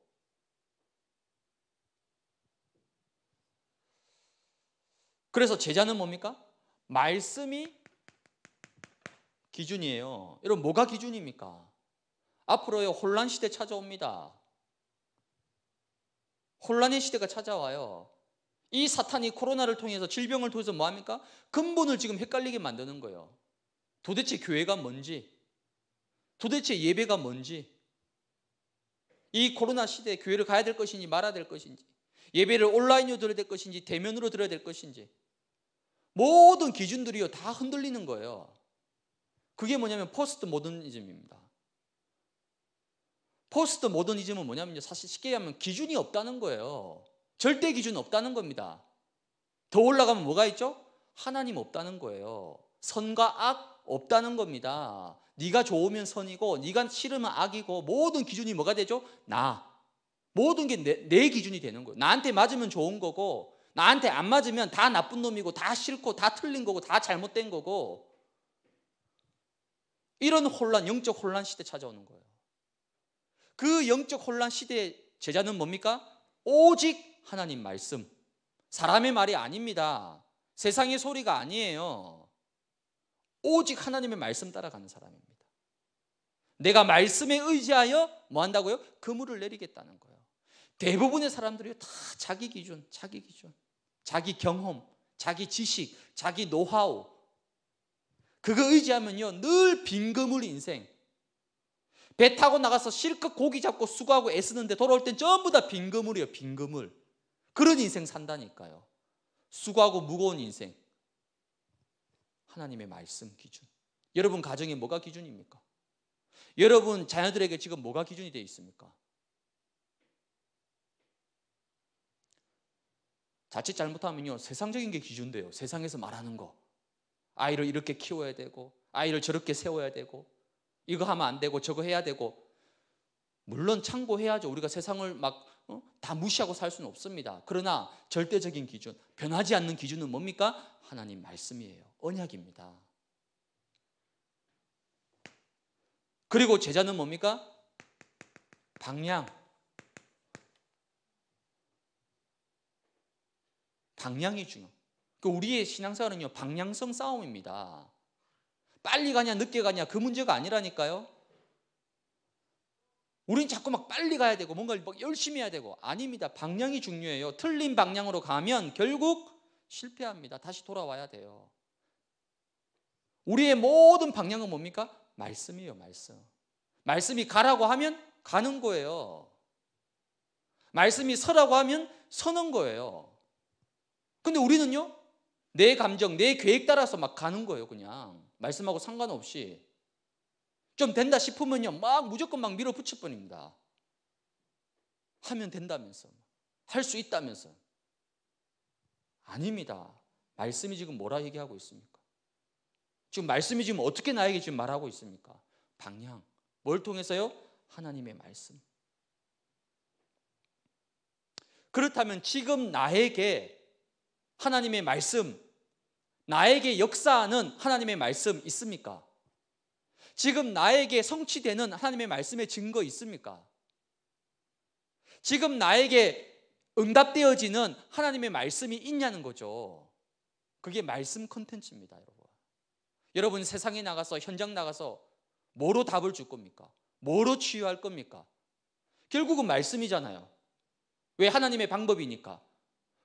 그래서 제자는 뭡니까? 말씀이 기준이에요. 여러분 뭐가 기준입니까? 앞으로요 혼란 시대 찾아옵니다. 혼란의 시대가 찾아와요. 이 사탄이 코로나를 통해서 질병을 통해서 뭐합니까? 근본을 지금 헷갈리게 만드는 거예요. 도대체 교회가 뭔지, 도대체 예배가 뭔지, 이 코로나 시대에 교회를 가야 될 것인지 말아야 될 것인지, 예배를 온라인으로 들어야 될 것인지, 대면으로 들어야 될 것인지, 모든 기준들이다 흔들리는 거예요. 그게 뭐냐면 포스트 모더니즘입니다. 포스트 모더니즘은 뭐냐면요. 사실 쉽게 하면 기준이 없다는 거예요. 절대 기준 없다는 겁니다. 더 올라가면 뭐가 있죠? 하나님 없다는 거예요. 선과 악 없다는 겁니다. 네가 좋으면 선이고 네가 싫으면 악이고 모든 기준이 뭐가 되죠? 나. 모든 게내 내 기준이 되는 거예요. 나한테 맞으면 좋은 거고 나한테 안 맞으면 다 나쁜 놈이고 다 싫고 다 틀린 거고 다 잘못된 거고 이런 혼란, 영적 혼란 시대 찾아오는 거예요. 그 영적 혼란 시대의 제자는 뭡니까? 오직 하나님 말씀. 사람의 말이 아닙니다. 세상의 소리가 아니에요. 오직 하나님의 말씀 따라가는 사람입니다. 내가 말씀에 의지하여 뭐 한다고요? 그물을 내리겠다는 거예요. 대부분의 사람들이 다 자기 기준, 자기 기준, 자기 경험, 자기 지식, 자기 노하우. 그거 의지하면요. 늘 빈 그물 인생, 배 타고 나가서 실컷 고기 잡고 수고하고 애쓰는데 돌아올 땐 전부 다빈금을이에요빈금을 그런 인생 산다니까요. 수고하고 무거운 인생. 하나님의 말씀 기준. 여러분 가정이 뭐가 기준입니까? 여러분 자녀들에게 지금 뭐가 기준이 되어 있습니까? 자칫 잘못하면요 세상적인 게 기준돼요 세상에서 말하는 거 아이를 이렇게 키워야 되고 아이를 저렇게 세워야 되고 이거 하면 안 되고 저거 해야 되고 물론 참고해야죠. 우리가 세상을 막다 어? 무시하고 살 수는 없습니다. 그러나 절대적인 기준, 변하지 않는 기준은 뭡니까? 하나님 말씀이에요. 언약입니다. 그리고 제자는 뭡니까? 방향. 방향이 중요. 그 우리의 신앙생활은요 방향성 싸움입니다. 빨리 가냐 늦게 가냐 그 문제가 아니라니까요. 우린 자꾸 막 빨리 가야 되고 뭔가를 막 열심히 해야 되고 아닙니다. 방향이 중요해요. 틀린 방향으로 가면 결국 실패합니다. 다시 돌아와야 돼요. 우리의 모든 방향은 뭡니까? 말씀이에요, 말씀. 말씀이 가라고 하면 가는 거예요. 말씀이 서라고 하면 서는 거예요. 근데 우리는요, 내 감정, 내 계획 따라서 막 가는 거예요, 그냥. 말씀하고 상관없이 좀 된다 싶으면요. 막 무조건 막 밀어붙일 뿐입니다. 하면 된다면서. 할 수 있다면서. 아닙니다. 말씀이 지금 뭐라 얘기하고 있습니까? 지금 말씀이 지금 어떻게 나에게 지금 말하고 있습니까? 방향. 뭘 통해서요? 하나님의 말씀. 그렇다면 지금 나에게 하나님의 말씀, 나에게 역사하는 하나님의 말씀 있습니까? 지금 나에게 성취되는 하나님의 말씀의 증거 있습니까? 지금 나에게 응답되어지는 하나님의 말씀이 있냐는 거죠. 그게 말씀 컨텐츠입니다, 여러분. 여러분 세상에 나가서 현장 나가서 뭐로 답을 줄 겁니까? 뭐로 치유할 겁니까? 결국은 말씀이잖아요. 왜 하나님의 방법이니까.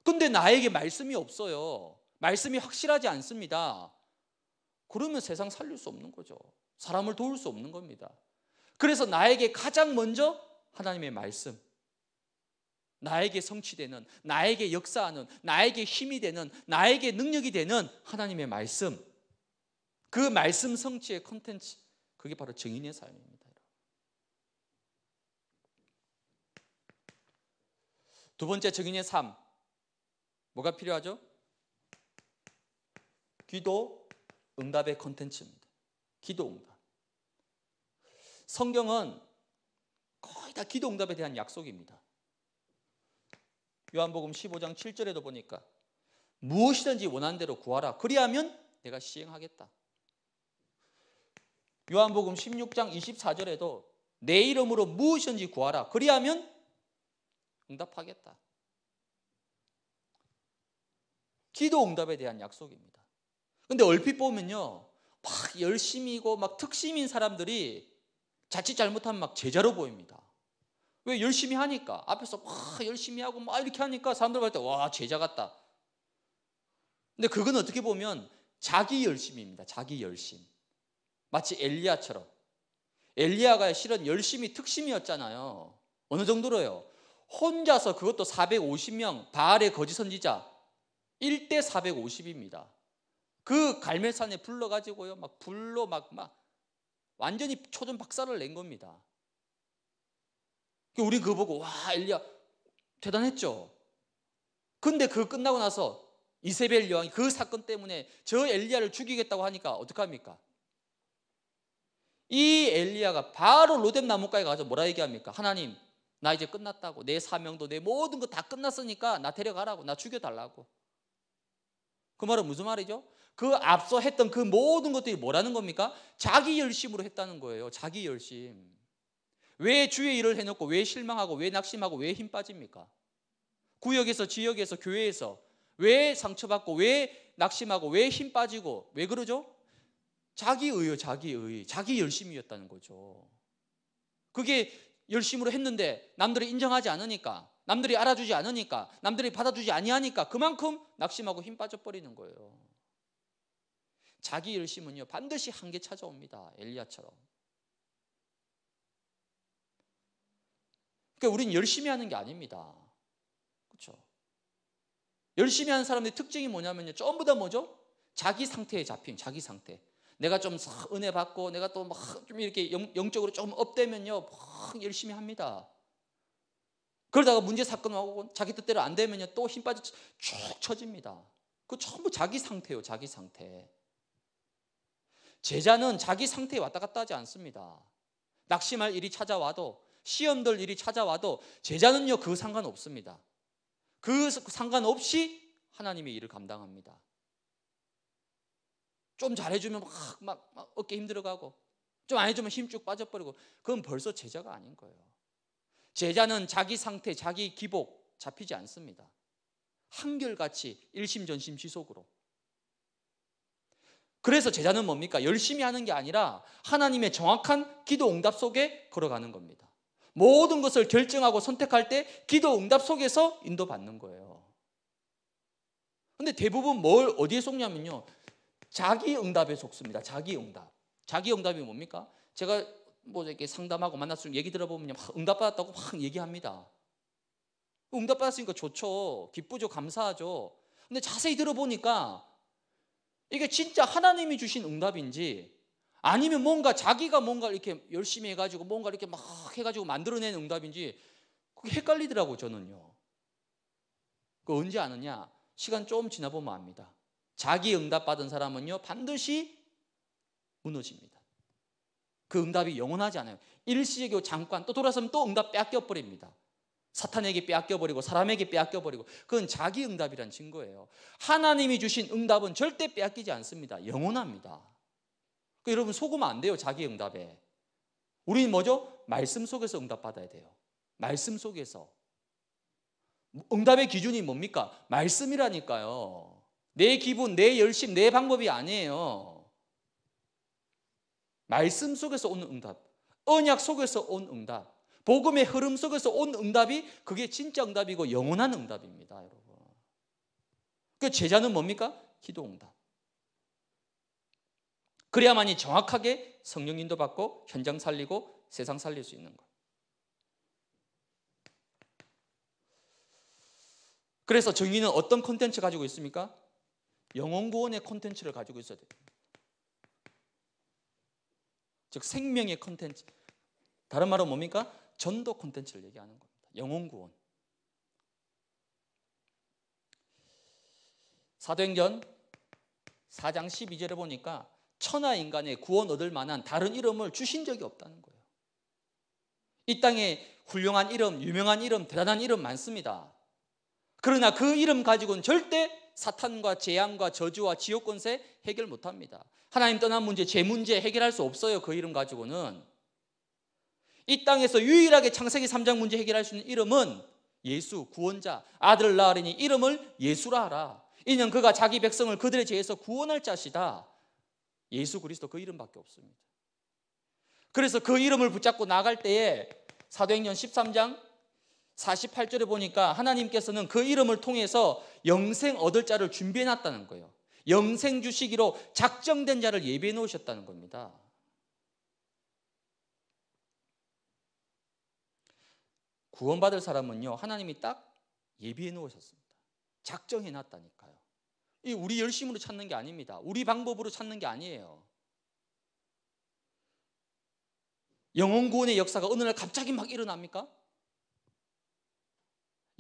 근데 나에게 말씀이 없어요. 말씀이 확실하지 않습니다. 그러면 세상 살릴 수 없는 거죠. 사람을 도울 수 없는 겁니다. 그래서 나에게 가장 먼저 하나님의 말씀, 나에게 성취되는, 나에게 역사하는, 나에게 힘이 되는, 나에게 능력이 되는 하나님의 말씀, 그 말씀 성취의 컨텐츠, 그게 바로 증인의 삶입니다. 두 번째 증인의 삶, 뭐가 필요하죠? 기도 응답의 컨텐츠입니다. 기도 응답. 성경은 거의 다 기도 응답에 대한 약속입니다. 요한복음 15장 7절에도 보니까 무엇이든지 원한 대로 구하라. 그리하면 내가 시행하겠다. 요한복음 16장 24절에도 내 이름으로 무엇이든지 구하라. 그리하면 응답하겠다. 기도 응답에 대한 약속입니다. 근데 얼핏 보면요. 막 열심이고 막 특심인 사람들이 자칫 잘못하면 막 제자로 보입니다. 왜 열심히 하니까 앞에서 막 열심히 하고 막 이렇게 하니까 사람들 볼 때 와 제자 같다. 근데 그건 어떻게 보면 자기 열심입니다. 자기 열심. 마치 엘리야처럼 엘리야가 실은 열심히 특심이었잖아요. 어느 정도로요? 혼자서 그것도 450명 바알의 거짓 선지자 1대 450입니다. 그갈매산에 불러가지고요. 막 불로 막, 막 완전히 초전 박살을 낸 겁니다. 그러니까 우리 그거 보고, 와, 엘리야, 대단했죠? 근데 그 끝나고 나서 이세벨 여왕이 그 사건 때문에 저 엘리야를 죽이겠다고 하니까 어떡합니까? 이 엘리야가 바로 로뎀 나뭇가에 가서 뭐라 얘기합니까? 하나님, 나 이제 끝났다고. 내 사명도 내 모든 거 다 끝났으니까 나 데려가라고. 나 죽여달라고. 그 말은 무슨 말이죠? 그 앞서 했던 그 모든 것들이 뭐라는 겁니까? 자기 열심으로 했다는 거예요. 자기 열심. 왜 주의 일을 해놓고 왜 실망하고 왜 낙심하고 왜 힘 빠집니까? 구역에서 지역에서 교회에서 왜 상처받고 왜 낙심하고 왜 힘 빠지고 왜 그러죠? 자기 의요 자기 의 자기 열심이었다는 거죠. 그게 열심으로 했는데 남들이 인정하지 않으니까 남들이 알아주지 않으니까 남들이 받아주지 아니하니까 그만큼 낙심하고 힘 빠져버리는 거예요. 자기 열심은요 반드시 한계 찾아옵니다. 엘리야처럼. 그러니까 우린 열심히 하는 게 아닙니다. 그렇죠? 열심히 하는 사람들의 특징이 뭐냐면요. 전부 다 뭐죠? 자기 상태에 잡힌 자기 상태. 내가 좀 은혜 받고 내가 또 막 좀 이렇게 영, 적으로 조금 업되면요. 막 열심히 합니다. 그러다가 문제 사건 하고 자기 뜻대로 안 되면요. 또 힘 빠져 쭉 처집니다. 그 전부 자기 상태요. 자기 상태. 제자는 자기 상태에 왔다 갔다 하지 않습니다. 낙심할 일이 찾아와도 시험될 일이 찾아와도 제자는요 그 상관없습니다. 그 상관없이 하나님의 일을 감당합니다. 좀 잘해주면 막, 막, 막 어깨 힘들어가고 좀 안 해주면 힘 쭉 빠져버리고 그건 벌써 제자가 아닌 거예요. 제자는 자기 상태, 자기 기복 잡히지 않습니다. 한결같이 일심전심지속으로 그래서 제자는 뭡니까? 열심히 하는 게 아니라 하나님의 정확한 기도 응답 속에 걸어가는 겁니다. 모든 것을 결정하고 선택할 때 기도 응답 속에서 인도받는 거예요. 근데 대부분 뭘 어디에 속냐면요. 자기 응답에 속습니다. 자기 응답. 자기 응답이 뭡니까? 제가 뭐 이렇게 상담하고 만났으면 얘기 들어보면 응답 받았다고 막 얘기합니다. 응답 받았으니까 좋죠. 기쁘죠. 감사하죠. 근데 자세히 들어보니까 이게 진짜 하나님이 주신 응답인지 아니면 뭔가 자기가 뭔가 이렇게 열심히 해가지고 뭔가 이렇게 막 해가지고 만들어낸 응답인지 그게 헷갈리더라고 저는요. 그 언제 아느냐? 시간 좀 지나보면 압니다. 자기 응답 받은 사람은요 반드시 무너집니다. 그 응답이 영원하지 않아요. 일시적이고 잠깐 또 돌아서면 또 응답 빼앗겨 버립니다. 사탄에게 빼앗겨버리고 사람에게 빼앗겨버리고 그건 자기 응답이란 증거예요. 하나님이 주신 응답은 절대 빼앗기지 않습니다. 영원합니다. 그 여러분 속으면 안 돼요. 자기 응답에. 우리는 뭐죠? 말씀 속에서 응답받아야 돼요. 말씀 속에서. 응답의 기준이 뭡니까? 말씀이라니까요. 내 기분, 내 열심, 내 방법이 아니에요. 말씀 속에서 온 응답. 언약 속에서 온 응답. 복음의 흐름 속에서 온 응답이 그게 진짜 응답이고 영원한 응답입니다, 여러분. 그 제자는 뭡니까? 기도 응답. 그래야만이 정확하게 성령 인도 받고 현장 살리고 세상 살릴 수 있는 것. 그래서 정의는 어떤 콘텐츠 가지고 있습니까? 영혼 구원의 콘텐츠를 가지고 있어야 돼요. 즉 생명의 콘텐츠. 다른 말은 뭡니까? 전도 콘텐츠를 얘기하는 겁니다. 영혼 구원. 사도행전 4장 12절에 보니까 천하 인간의 구원 얻을 만한 다른 이름을 주신 적이 없다는 거예요. 이 땅에 훌륭한 이름, 유명한 이름, 대단한 이름 많습니다. 그러나 그 이름 가지고는 절대 사탄과 재앙과 저주와 지옥 권세 해결 못 합니다. 하나님 떠난 문제, 제 문제 해결할 수 없어요. 그 이름 가지고는. 이 땅에서 유일하게 창세기 3장 문제 해결할 수 있는 이름은 예수 구원자 아들을 낳으리니 이름을 예수라 하라 이는 그가 자기 백성을 그들의 죄에서 구원할 자시다 예수 그리스도 그 이름밖에 없습니다 그래서 그 이름을 붙잡고 나갈 때에 사도행전 13장 48절에 보니까 하나님께서는 그 이름을 통해서 영생 얻을 자를 준비해 놨다는 거예요 영생 주시기로 작정된 자를 예비해 놓으셨다는 겁니다 구원받을 사람은요, 하나님이 딱 예비해 놓으셨습니다. 작정해 놨다니까요. 이 우리 열심으로 찾는 게 아닙니다. 우리 방법으로 찾는 게 아니에요. 영혼구원의 역사가 어느 날 갑자기 막 일어납니까?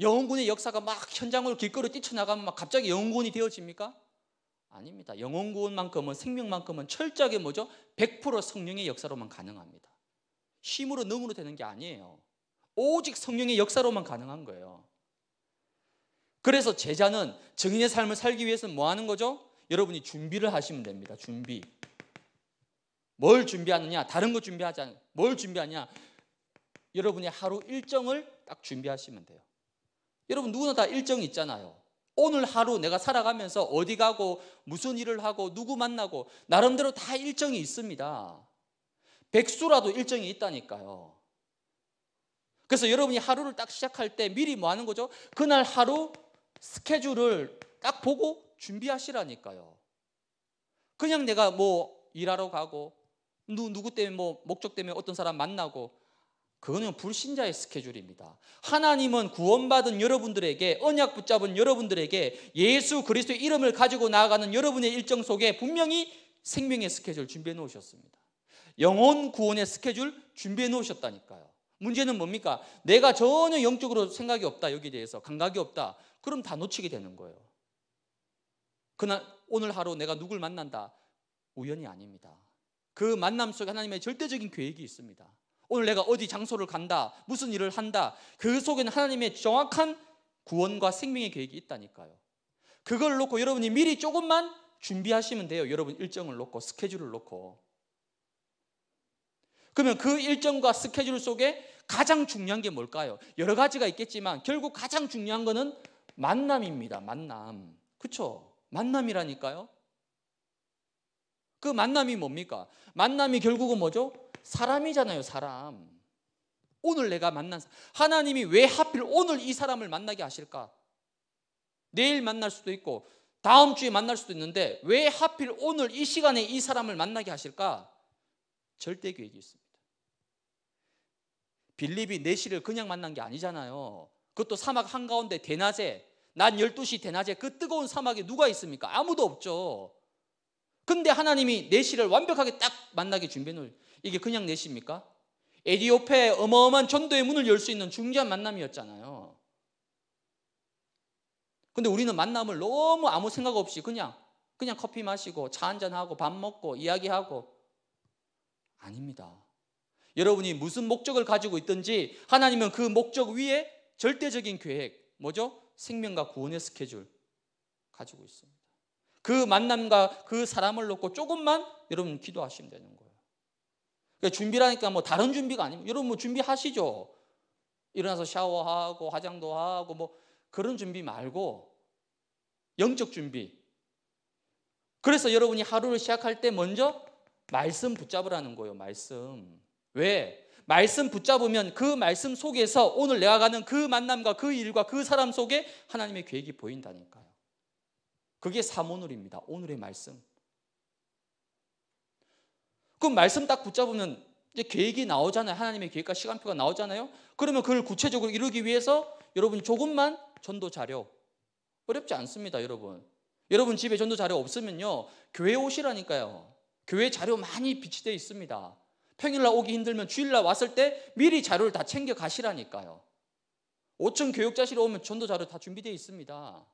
영혼군의 역사가 막 현장으로 길거리 뛰쳐나가면 막 갑자기 영혼군이 되어집니까? 아닙니다. 영혼군만큼은 생명만큼은 철저하게 뭐죠? 100% 성령의 역사로만 가능합니다. 힘으로 능으로 되는 게 아니에요. 오직 성령의 역사로만 가능한 거예요. 그래서 제자는 증인의 삶을 살기 위해서뭐 하는 거죠? 여러분이 준비를 하시면 됩니다. 준비. 뭘 준비하느냐? 다른 거 준비하지 않. 뭘 준비하냐? 여러분이 하루 일정을 딱 준비하시면 돼요. 여러분 누구나 다 일정이 있잖아요. 오늘 하루 내가 살아가면서 어디 가고 무슨 일을 하고 누구 만나고 나름대로 다 일정이 있습니다. 백수라도 일정이 있다니까요. 그래서 여러분이 하루를 딱 시작할 때 미리 뭐 하는 거죠? 그날 하루 스케줄을 딱 보고 준비하시라니까요. 그냥 내가 뭐 일하러 가고 누, 누구 때문에 뭐 목적 때문에 어떤 사람 만나고 그거는 불신자의 스케줄입니다. 하나님은 구원받은 여러분들에게 언약 붙잡은 여러분들에게 예수 그리스도의 이름을 가지고 나아가는 여러분의 일정 속에 분명히 생명의 스케줄 준비해 놓으셨습니다. 영혼 구원의 스케줄 준비해 놓으셨다니까요. 문제는 뭡니까? 내가 전혀 영적으로 생각이 없다. 여기에 대해서 감각이 없다. 그럼 다 놓치게 되는 거예요. 그날 오늘 하루 내가 누굴 만난다. 우연이 아닙니다. 그 만남 속에 하나님의 절대적인 계획이 있습니다. 오늘 내가 어디 장소를 간다. 무슨 일을 한다. 그 속에는 하나님의 정확한 구원과 생명의 계획이 있다니까요. 그걸 놓고 여러분이 미리 조금만 준비하시면 돼요. 여러분 일정을 놓고 스케줄을 놓고. 그러면 그 일정과 스케줄 속에 가장 중요한 게 뭘까요? 여러 가지가 있겠지만 결국 가장 중요한 거는 만남입니다. 만남. 그렇죠? 만남이라니까요. 그 만남이 뭡니까? 만남이 결국은 뭐죠? 사람이잖아요, 사람. 오늘 내가 만난 하나님이 왜 하필 오늘 이 사람을 만나게 하실까? 내일 만날 수도 있고 다음 주에 만날 수도 있는데 왜 하필 오늘 이 시간에 이 사람을 만나게 하실까? 절대 계획이 있습니다. 빌립이 내시를 그냥 만난 게 아니잖아요. 그것도 사막 한가운데 대낮에 낮 12시 대낮에 그 뜨거운 사막에 누가 있습니까? 아무도 없죠. 근데 하나님이 내시를 완벽하게 딱 만나게 준비해 놓은 이게 그냥 내시입니까? 에디오페 어마어마한 전도의 문을 열 수 있는 중요한 만남이었잖아요. 근데 우리는 만남을 너무 아무 생각 없이 그냥 그냥 커피 마시고 차 한잔 하고 밥 먹고 이야기하고 아닙니다. 여러분이 무슨 목적을 가지고 있든지 하나님은 그 목적 위에 절대적인 계획, 뭐죠? 생명과 구원의 스케줄 가지고 있습니다. 그 만남과 그 사람을 놓고 조금만 여러분 기도하시면 되는 거예요. 그러니까 준비라니까 뭐 다른 준비가 아니면 여러분 뭐 준비하시죠. 일어나서 샤워하고 화장도 하고 뭐 그런 준비 말고 영적 준비. 그래서 여러분이 하루를 시작할 때 먼저 말씀 붙잡으라는 거예요. 말씀. 왜? 말씀 붙잡으면 그 말씀 속에서 오늘 내가 가는 그 만남과 그 일과 그 사람 속에 하나님의 계획이 보인다니까요. 그게 사모늘입니다. 오늘의 말씀. 그 말씀 딱 붙잡으면 이제 계획이 나오잖아요. 하나님의 계획과 시간표가 나오잖아요. 그러면 그걸 구체적으로 이루기 위해서 여러분 조금만 전도 자료. 어렵지 않습니다, 여러분. 여러분 집에 전도 자료 없으면요. 교회 오시라니까요. 교회 자료 많이 비치되어 있습니다. 평일날 오기 힘들면 주일날 왔을 때 미리 자료를 다 챙겨 가시라니까요. 5층 교육자실에 오면 전도 자료 다 준비되어 있습니다.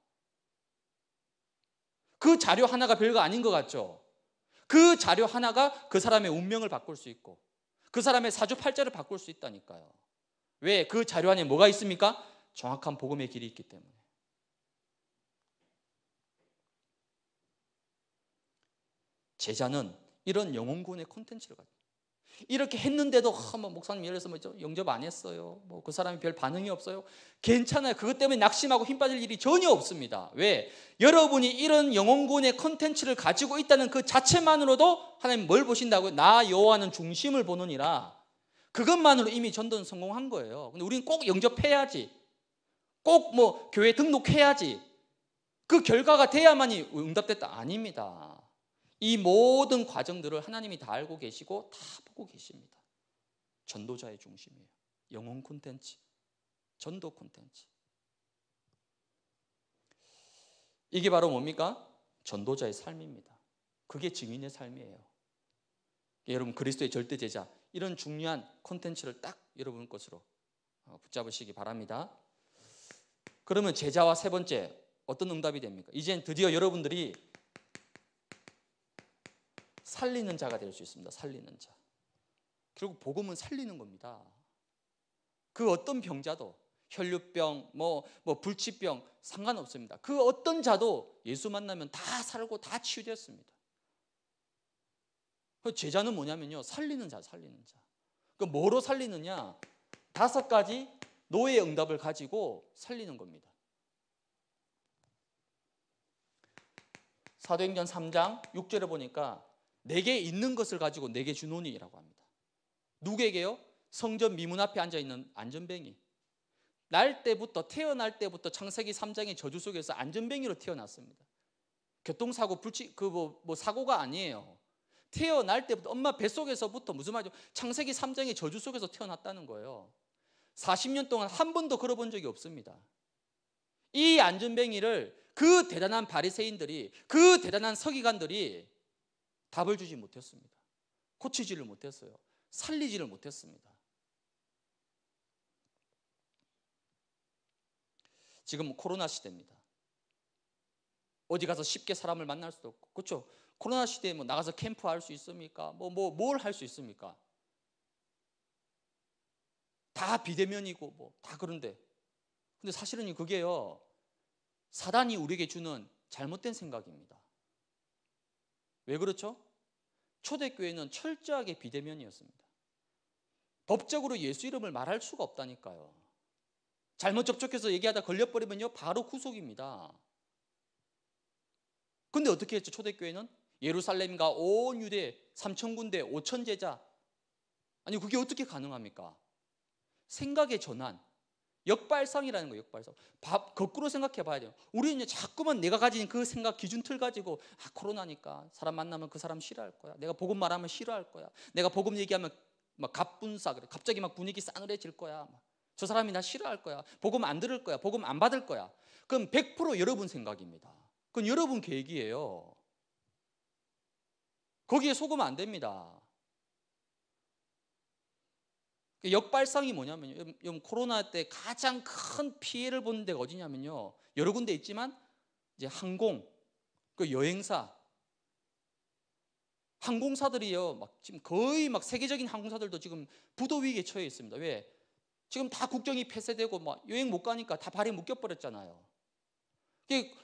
그 자료 하나가 별거 아닌 것 같죠? 그 자료 하나가 그 사람의 운명을 바꿀 수 있고 그 사람의 사주팔자를 바꿀 수 있다니까요. 왜? 그 자료 안에 뭐가 있습니까? 정확한 복음의 길이 있기 때문에. 제자는 이런 영혼군의 콘텐츠를 가지고 이렇게 했는데도 아, 뭐 목사님 예를 들어서 뭐 영접 안 했어요. 뭐 그 사람이 별 반응이 없어요. 괜찮아요. 그것 때문에 낙심하고 힘 빠질 일이 전혀 없습니다. 왜? 여러분이 이런 영혼군의 컨텐츠를 가지고 있다는 그 자체만으로도 하나님 뭘 보신다고요? 나 여호와는 중심을 보느니라. 그것만으로 이미 전도는 성공한 거예요. 근데 우리는 꼭 영접해야지. 꼭 뭐 교회 등록해야지. 그 결과가 돼야만이 응답됐다 아닙니다. 이 모든 과정들을 하나님이 다 알고 계시고 다 보고 계십니다. 전도자의 중심이에요. 영혼 콘텐츠, 전도 콘텐츠. 이게 바로 뭡니까? 전도자의 삶입니다. 그게 증인의 삶이에요. 예, 여러분 그리스도의 절대 제자 이런 중요한 콘텐츠를 딱 여러분 것으로 어, 붙잡으시기 바랍니다. 그러면 제자와 세 번째 어떤 응답이 됩니까? 이젠 드디어 여러분들이 살리는 자가 될 수 있습니다. 살리는 자. 결국 복음은 살리는 겁니다. 그 어떤 병자도 혈류병, 뭐, 뭐 불치병 상관없습니다. 그 어떤 자도 예수 만나면 다 살고 다 치유되었습니다. 그 제자는 뭐냐면요. 살리는 자, 살리는 자. 그 뭐로 살리느냐? 다섯 가지 노예의 응답을 가지고 살리는 겁니다. 사도행전 3장 6절에 보니까 내게 있는 것을 가지고 내게 주노니라고 합니다. 누구에게요? 성전 미문 앞에 앉아 있는 안전뱅이. 날 때부터 태어날 때부터 창세기 3장의 저주 속에서 안전뱅이로 태어났습니다. 교통사고 불치 그뭐 뭐 사고가 아니에요. 태어날 때부터 엄마 뱃속에서부터 무슨 말이죠? 창세기 3장의 저주 속에서 태어났다는 거예요. 40년 동안 한 번도 걸어본 적이 없습니다. 이 안전뱅이를 그 대단한 바리새인들이 그 대단한 서기관들이 답을 주지 못했습니다. 고치지를 못했어요. 살리지를 못했습니다. 지금 코로나 시대입니다. 어디 가서 쉽게 사람을 만날 수도 없고, 그렇죠? 코로나 시대에 뭐 나가서 캠프 할수 있습니까? 뭐뭐뭘 할 수 있습니까? 다 비대면이고 뭐 다 그런데, 근데 사실은 그게요 사단이 우리에게 주는 잘못된 생각입니다. 왜 그렇죠? 초대교회는 철저하게 비대면이었습니다. 법적으로 예수 이름을 말할 수가 없다니까요. 잘못 접촉해서 얘기하다 걸려버리면요, 바로 구속입니다. 근데 어떻게 했죠? 초대교회는 예루살렘과 온 유대 3천 군대 5천 제자 아니 그게 어떻게 가능합니까? 생각의 전환 역발상이라는 거예요. 역발상. 밥, 거꾸로 생각해 봐야 돼요. 우리는 자꾸만 내가 가진 그 생각 기준 틀 가지고 아 코로나니까 사람 만나면 그 사람 싫어할 거야. 내가 복음 말하면 싫어할 거야. 내가 복음 얘기하면 막 갑분싸 그래. 갑자기 막 분위기 싸늘해질 거야. 저 사람이 나 싫어할 거야. 복음 안 들을 거야. 복음 안 받을 거야. 그럼 100% 여러분 생각입니다. 그건 여러분 계획이에요. 거기에 속으면 안 됩니다. 그 역발상이 뭐냐면요. 여러 코로나 때 가장 큰 피해를 본 데가 어디냐면요. 여러 군데 있지만 이제 항공, 그 여행사, 항공사들이요. 막 지금 거의 막 세계적인 항공사들도 지금 부도 위기에 처해 있습니다. 왜? 지금 다국정이 폐쇄되고 막 여행 못 가니까 다 발에 묶여 버렸잖아요. 이 그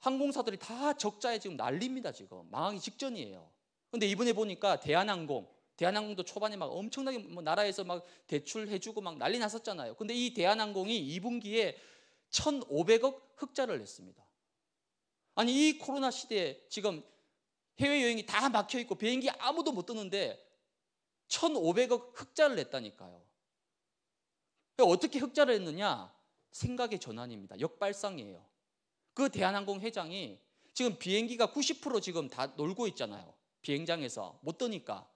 항공사들이 다 적자에 지금 난립니다. 지금 망하기 직전이에요. 근데 이번에 보니까 대한항공 대한항공도 초반에 막 엄청나게 뭐 나라에서 막 대출해주고 막 난리 났었잖아요. 근데 이 대한항공이 2분기에 1,500억 흑자를 냈습니다. 아니 이 코로나 시대에 지금 해외여행이 다 막혀있고 비행기 아무도 못 뜨는데 1,500억 흑자를 냈다니까요. 그러니까 어떻게 흑자를 했느냐 생각의 전환입니다. 역발상이에요. 그 대한항공 회장이 지금 비행기가 90% 지금 다 놀고 있잖아요. 비행장에서 못 뜨니까.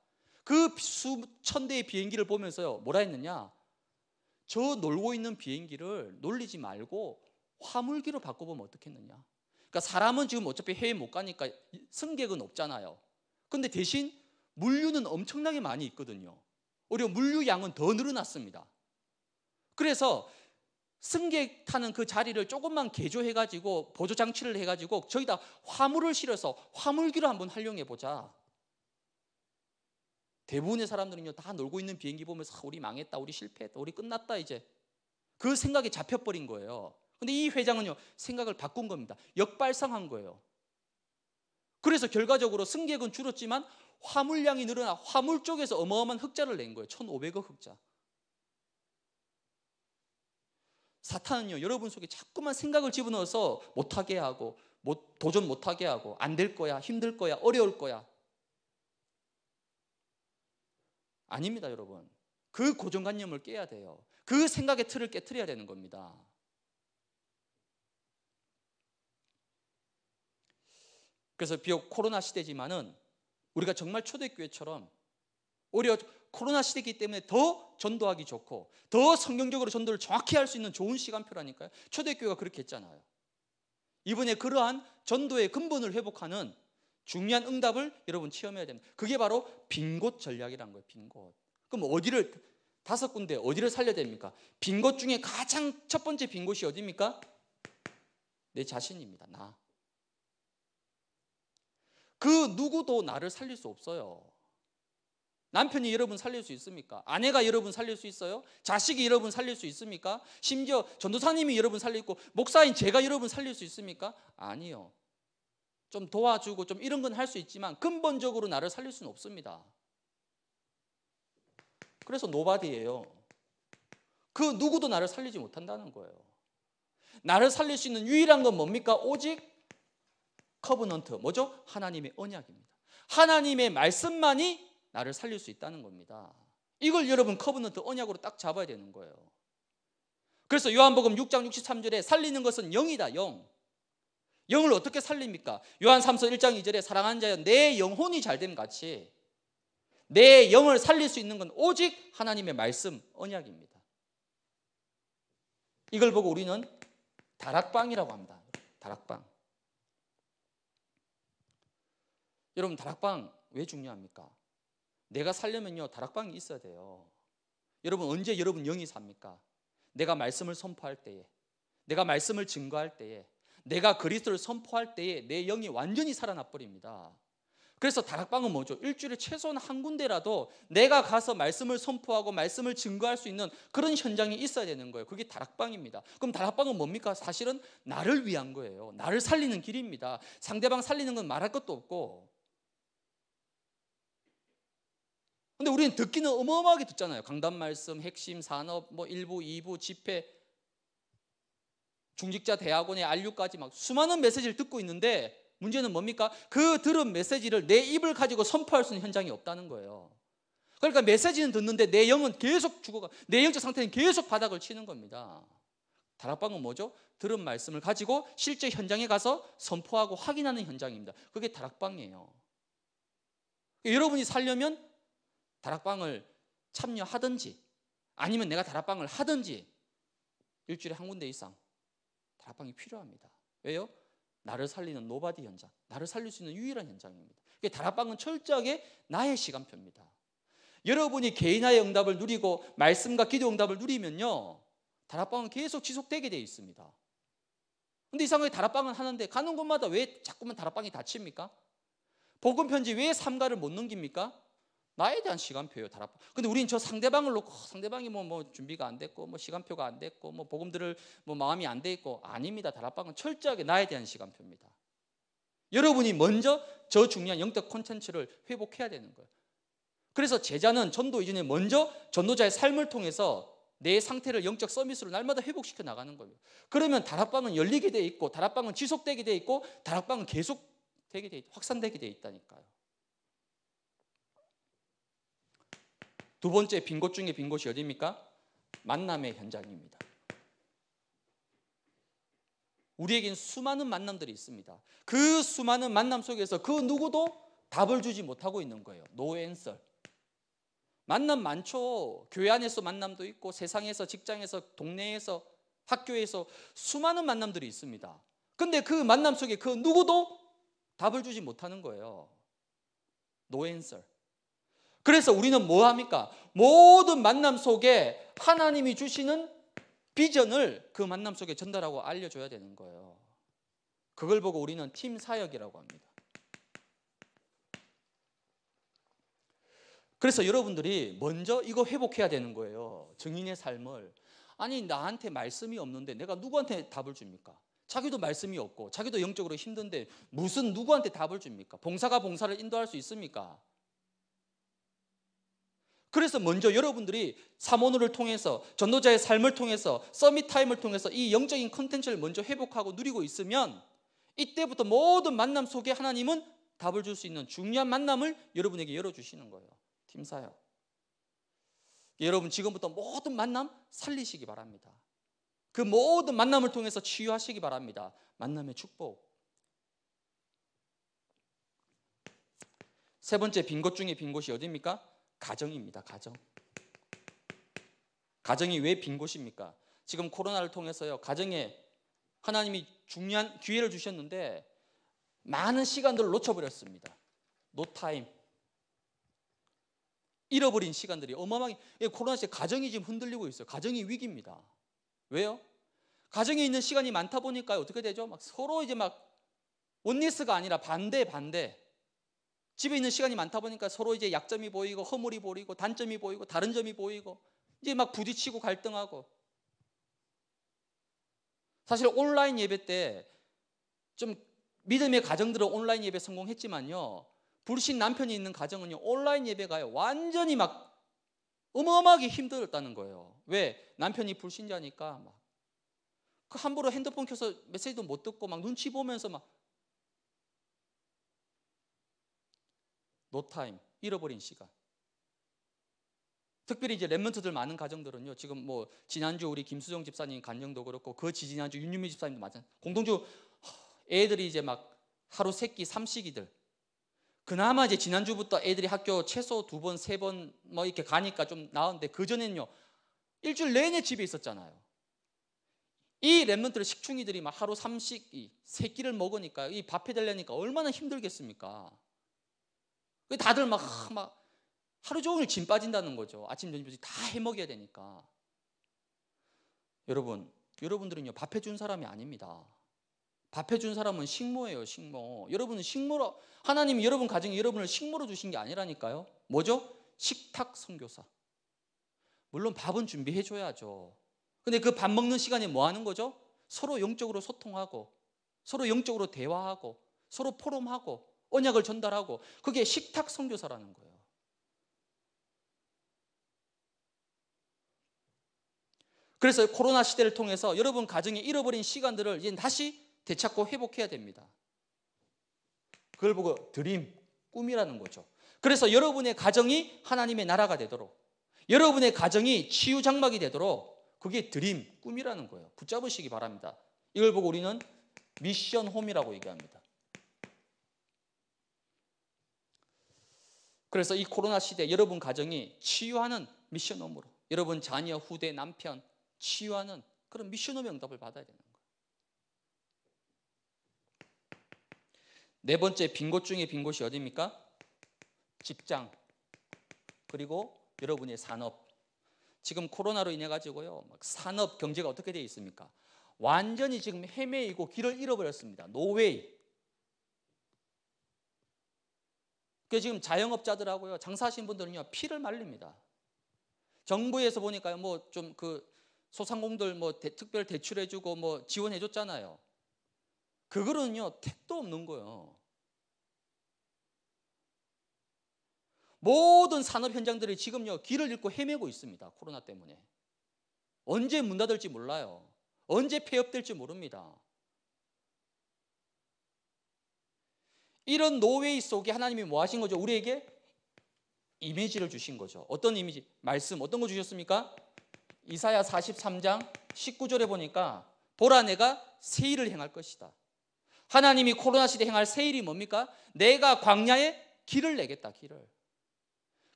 그 수천 대의 비행기를 보면서요, 뭐라 했느냐? 저 놀고 있는 비행기를 놀리지 말고 화물기로 바꿔보면 어떻겠느냐? 그러니까 사람은 지금 어차피 해외 못 가니까 승객은 없잖아요. 근데 대신 물류는 엄청나게 많이 있거든요. 오히려 물류 양은 더 늘어났습니다. 그래서 승객 타는 그 자리를 조금만 개조해가지고 보조 장치를 해가지고 저희다 화물을 실어서 화물기로 한번 활용해 보자. 대부분의 사람들은요 다 놀고 있는 비행기 보면서 아, 우리 망했다, 우리 실패했다, 우리 끝났다 이제 그 생각에 잡혀버린 거예요. 근데 이 회장은요 생각을 바꾼 겁니다. 역발상한 거예요. 그래서 결과적으로 승객은 줄었지만 화물량이 늘어나 화물 쪽에서 어마어마한 흑자를 낸 거예요. 1,500억 흑자. 사탄은요 여러분 속에 자꾸만 생각을 집어넣어서 못하게 하고 도전 못하게 하고 안 될 거야 힘들 거야 어려울 거야 아닙니다, 여러분. 그 고정관념을 깨야 돼요. 그 생각의 틀을 깨뜨려야 되는 겁니다. 그래서 비록 코로나 시대지만은 우리가 정말 초대교회처럼 오히려 코로나 시대이기 때문에 더 전도하기 좋고 더 성경적으로 전도를 정확히 할 수 있는 좋은 시간표라니까요. 초대교회가 그렇게 했잖아요. 이번에 그러한 전도의 근본을 회복하는 중요한 응답을 여러분 체험해야 됩니다. 그게 바로 빈 곳 전략이라는 거예요. 빈 곳. 그럼 어디를 다섯 군데 어디를 살려야 됩니까? 빈 곳 중에 가장 첫 번째 빈 곳이 어디입니까? 내 자신입니다. 나. 그 누구도 나를 살릴 수 없어요. 남편이 여러분 살릴 수 있습니까? 아내가 여러분 살릴 수 있어요? 자식이 여러분 살릴 수 있습니까? 심지어 전도사님이 여러분 살리고 목사인 제가 여러분 살릴 수 있습니까? 아니요. 좀 도와주고 좀 이런 건 할 수 있지만 근본적으로 나를 살릴 수는 없습니다. 그래서 노바디예요. 그 누구도 나를 살리지 못한다는 거예요. 나를 살릴 수 있는 유일한 건 뭡니까? 오직 커브넌트. 뭐죠? 하나님의 언약입니다. 하나님의 말씀만이 나를 살릴 수 있다는 겁니다. 이걸 여러분 커브넌트 언약으로 딱 잡아야 되는 거예요. 그래서 요한복음 6장 63절에 살리는 것은 영이다, 영. 영을 어떻게 살립니까? 요한 3서 1장 2절에 사랑하는 자여 내 영혼이 잘됨 같이 내 영을 살릴 수 있는 건 오직 하나님의 말씀 언약입니다. 이걸 보고 우리는 다락방이라고 합니다. 다락방. 여러분 다락방 왜 중요합니까? 내가 살려면요 다락방이 있어야 돼요. 여러분 언제 여러분 영이 삽니까? 내가 말씀을 선포할 때에, 내가 말씀을 증거할 때에, 내가 그리스도를 선포할 때에 내 영이 완전히 살아나 버립니다. 그래서 다락방은 뭐죠? 일주일에 최소한 한 군데라도 내가 가서 말씀을 선포하고 말씀을 증거할 수 있는 그런 현장이 있어야 되는 거예요. 그게 다락방입니다. 그럼 다락방은 뭡니까? 사실은 나를 위한 거예요. 나를 살리는 길입니다. 상대방 살리는 건 말할 것도 없고. 근데 우리는 듣기는 어마어마하게 듣잖아요. 강단 말씀, 핵심, 산업, 뭐 1부, 2부, 집회. 중직자 대학원의 안류까지 막 수많은 메시지를 듣고 있는데 문제는 뭡니까? 그 들은 메시지를 내 입을 가지고 선포할 수 있는 현장이 없다는 거예요. 그러니까 메시지는 듣는데 내 영은 계속 죽어가, 내 영적 상태는 계속 바닥을 치는 겁니다. 다락방은 뭐죠? 들은 말씀을 가지고 실제 현장에 가서 선포하고 확인하는 현장입니다. 그게 다락방이에요. 여러분이 살려면 다락방을 참여하든지 아니면 내가 다락방을 하든지 일주일에 한 군데 이상 다락방이 필요합니다. 왜요? 나를 살리는 노바디 현장, 나를 살릴 수 있는 유일한 현장입니다. 다락방은 철저하게 나의 시간표입니다. 여러분이 개인화의 응답을 누리고 말씀과 기도 응답을 누리면요. 다락방은 계속 지속되게 되어 있습니다. 근데 이상하게 다락방은 하는데 가는 곳마다 왜 자꾸만 다락방이 닫힙니까? 복음 편지 왜 삼가를 못 넘깁니까? 나에 대한 시간표예요. 다락. 방 근데 우린저 상대방을 놓고 어, 상대방이 뭐, 뭐 준비가 안 됐고 뭐 시간표가 안 됐고 뭐 복음 들을 뭐 마음이 안 돼 있고 아닙니다. 다락방은 철저하게 나에 대한 시간표입니다. 여러분이 먼저 저 중요한 영적 콘텐츠를 회복해야 되는 거예요. 그래서 제자는 전도 이전에 먼저 전도자의 삶을 통해서 내 상태를 영적 서비스로 날마다 회복시켜 나가는 거예요. 그러면 다락방은 열리게 돼 있고 다락방은 지속되게 돼 있고 다락방은 계속 되게 돼 있, 확산되게 돼 있다니까요. 두 번째 빈 곳 중에 빈 곳이 어디입니까? 만남의 현장입니다. 우리에겐 수많은 만남들이 있습니다. 그 수많은 만남 속에서 그 누구도 답을 주지 못하고 있는 거예요. 노 no n s 만남 많죠. 교회 안에서 만남도 있고 세상에서 직장에서 동네에서 학교에서 수많은 만남들이 있습니다. 근데 그 만남 속에 그 누구도 답을 주지 못하는 거예요. 노 no n s 그래서 우리는 뭐 합니까? 모든 만남 속에 하나님이 주시는 비전을 그 만남 속에 전달하고 알려줘야 되는 거예요. 그걸 보고 우리는 팀 사역이라고 합니다. 그래서 여러분들이 먼저 이거 회복해야 되는 거예요. 증인의 삶을. 아니, 나한테 말씀이 없는데 내가 누구한테 답을 줍니까? 자기도 말씀이 없고, 자기도 영적으로 힘든데 무슨 누구한테 답을 줍니까? 봉사가 봉사를 인도할 수 있습니까? 그래서 먼저 여러분들이 사모노를 통해서 전도자의 삶을 통해서 서밋 타임을 통해서 이 영적인 컨텐츠를 먼저 회복하고 누리고 있으면 이때부터 모든 만남 속에 하나님은 답을 줄 수 있는 중요한 만남을 여러분에게 열어주시는 거예요. 팀 사역. 여러분 지금부터 모든 만남 살리시기 바랍니다. 그 모든 만남을 통해서 치유하시기 바랍니다. 만남의 축복. 세 번째 빈 곳 중에 빈 곳이 어디입니까? 가정입니다. 가정. 가정이 왜 빈 곳입니까? 지금 코로나를 통해서요. 가정에 하나님이 중요한 기회를 주셨는데 많은 시간들을 놓쳐버렸습니다. 노타임. 잃어버린 시간들이 어마어마하게 예, 코로나 시대 가정이 지금 흔들리고 있어요. 가정이 위기입니다. 왜요? 가정에 있는 시간이 많다 보니까 어떻게 되죠? 막 서로 이제 막 원리스가 아니라 반대 반대 집에 있는 시간이 많다 보니까 서로 이제 약점이 보이고 허물이 보이고 단점이 보이고 다른 점이 보이고 이제 막 부딪히고 갈등하고 사실 온라인 예배 때 좀 믿음의 가정들은 온라인 예배 성공했지만요. 불신 남편이 있는 가정은요. 온라인 예배가요. 완전히 막 어마어마하게 힘들었다는 거예요. 왜? 남편이 불신자니까 막그 함부로 핸드폰 켜서 메시지도 못 듣고 막 눈치 보면서 막 노타임, 잃어버린 시간. 특별히 이제 랩먼트들 많은 가정들은요. 지금 뭐 지난주 우리 김수정 집사님 간정도 그렇고 그 지지난주 윤유미 집사님도 맞아요. 공동주 애들이 이제 막 하루 세 끼 삼식이들. 그나마 이제 지난주부터 애들이 학교 최소 두 번, 세 번 뭐 이렇게 가니까 좀 나은데 그전에는요. 일주일 내내 집에 있었잖아요. 이 랩몬트를 식충이들이 막 하루 삼식 이세끼를 먹으니까 이 밥해 달라니까 얼마나 힘들겠습니까? 그 다들 막, 막 하루 종일 짐 빠진다는 거죠. 아침, 저녁, 다 해먹여야 되니까. 여러분, 여러분들은요, 밥해준 사람이 아닙니다. 밥해준 사람은 식모예요, 식모. 여러분은 식모로, 하나님이 여러분 가정에 여러분을 식모로 주신 게 아니라니까요. 뭐죠? 식탁 선교사. 물론 밥은 준비해줘야죠. 근데 그 밥 먹는 시간에 뭐 하는 거죠? 서로 영적으로 소통하고, 서로 영적으로 대화하고, 서로 포럼하고, 언약을 전달하고 그게 식탁 성교사라는 거예요. 그래서 코로나 시대를 통해서 여러분 가정에 잃어버린 시간들을 이제 다시 되찾고 회복해야 됩니다. 그걸 보고 드림, 꿈이라는 거죠. 그래서 여러분의 가정이 하나님의 나라가 되도록 여러분의 가정이 치유 장막이 되도록 그게 드림, 꿈이라는 거예요. 붙잡으시기 바랍니다. 이걸 보고 우리는 미션 홈이라고 얘기합니다. 그래서 이 코로나 시대 여러분 가정이 치유하는 미션홈으로 여러분 자녀, 후대, 남편 치유하는 그런 미션홈의 응답을 받아야 되는 거예요. 네 번째 빈 곳 중에 빈 곳이 어디입니까? 직장 그리고 여러분의 산업 지금 코로나로 인해 가지고요 산업 경제가 어떻게 되어 있습니까? 완전히 지금 헤매이고 길을 잃어버렸습니다. 노웨이 그 지금 자영업자들하고요, 장사하신 분들은요, 피를 말립니다. 정부에서 보니까요, 뭐 좀 그 소상공들 뭐 대, 특별 대출해주고 뭐 지원해줬잖아요. 그거는요, 택도 없는 거예요. 모든 산업 현장들이 지금요, 길을 잃고 헤매고 있습니다. 코로나 때문에. 언제 문 닫을지 몰라요. 언제 폐업될지 모릅니다. 이런 노웨이 속에 하나님이 뭐 하신 거죠? 우리에게 이미지를 주신 거죠. 어떤 이미지? 말씀 어떤 거 주셨습니까? 이사야 43장 19절에 보니까 보라 내가 세일을 행할 것이다. 하나님이 코로나 시대 에 행할 세일이 뭡니까? 내가 광야에 길을 내겠다, 길을.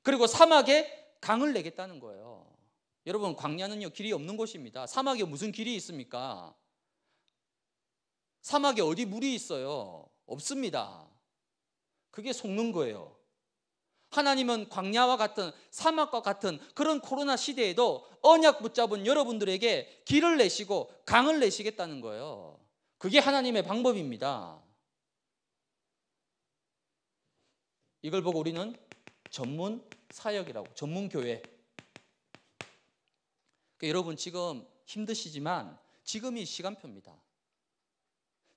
그리고 사막에 강을 내겠다는 거예요. 여러분, 광야는요, 길이 없는 곳입니다. 사막에 무슨 길이 있습니까? 사막에 어디 물이 있어요? 없습니다. 그게 속는 거예요. 하나님은 광야와 같은 사막과 같은 그런 코로나 시대에도 언약 붙잡은 여러분들에게 길을 내시고 강을 내시겠다는 거예요. 그게 하나님의 방법입니다. 이걸 보고 우리는 전문 사역이라고 전문 교회. 그러니까 여러분 지금 힘드시지만 지금이 시간표입니다.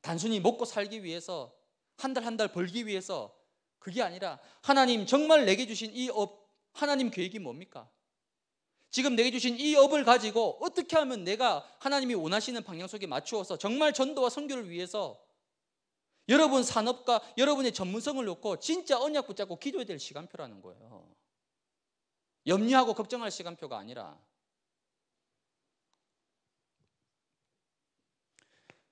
단순히 먹고 살기 위해서 한 달 한 달 벌기 위해서 그게 아니라 하나님 정말 내게 주신 이 업, 하나님 계획이 뭡니까? 지금 내게 주신 이 업을 가지고 어떻게 하면 내가 하나님이 원하시는 방향 속에 맞추어서 정말 전도와 선교를 위해서 여러분 산업과 여러분의 전문성을 놓고 진짜 언약 붙잡고 기도해야 될 시간표라는 거예요. 염려하고 걱정할 시간표가 아니라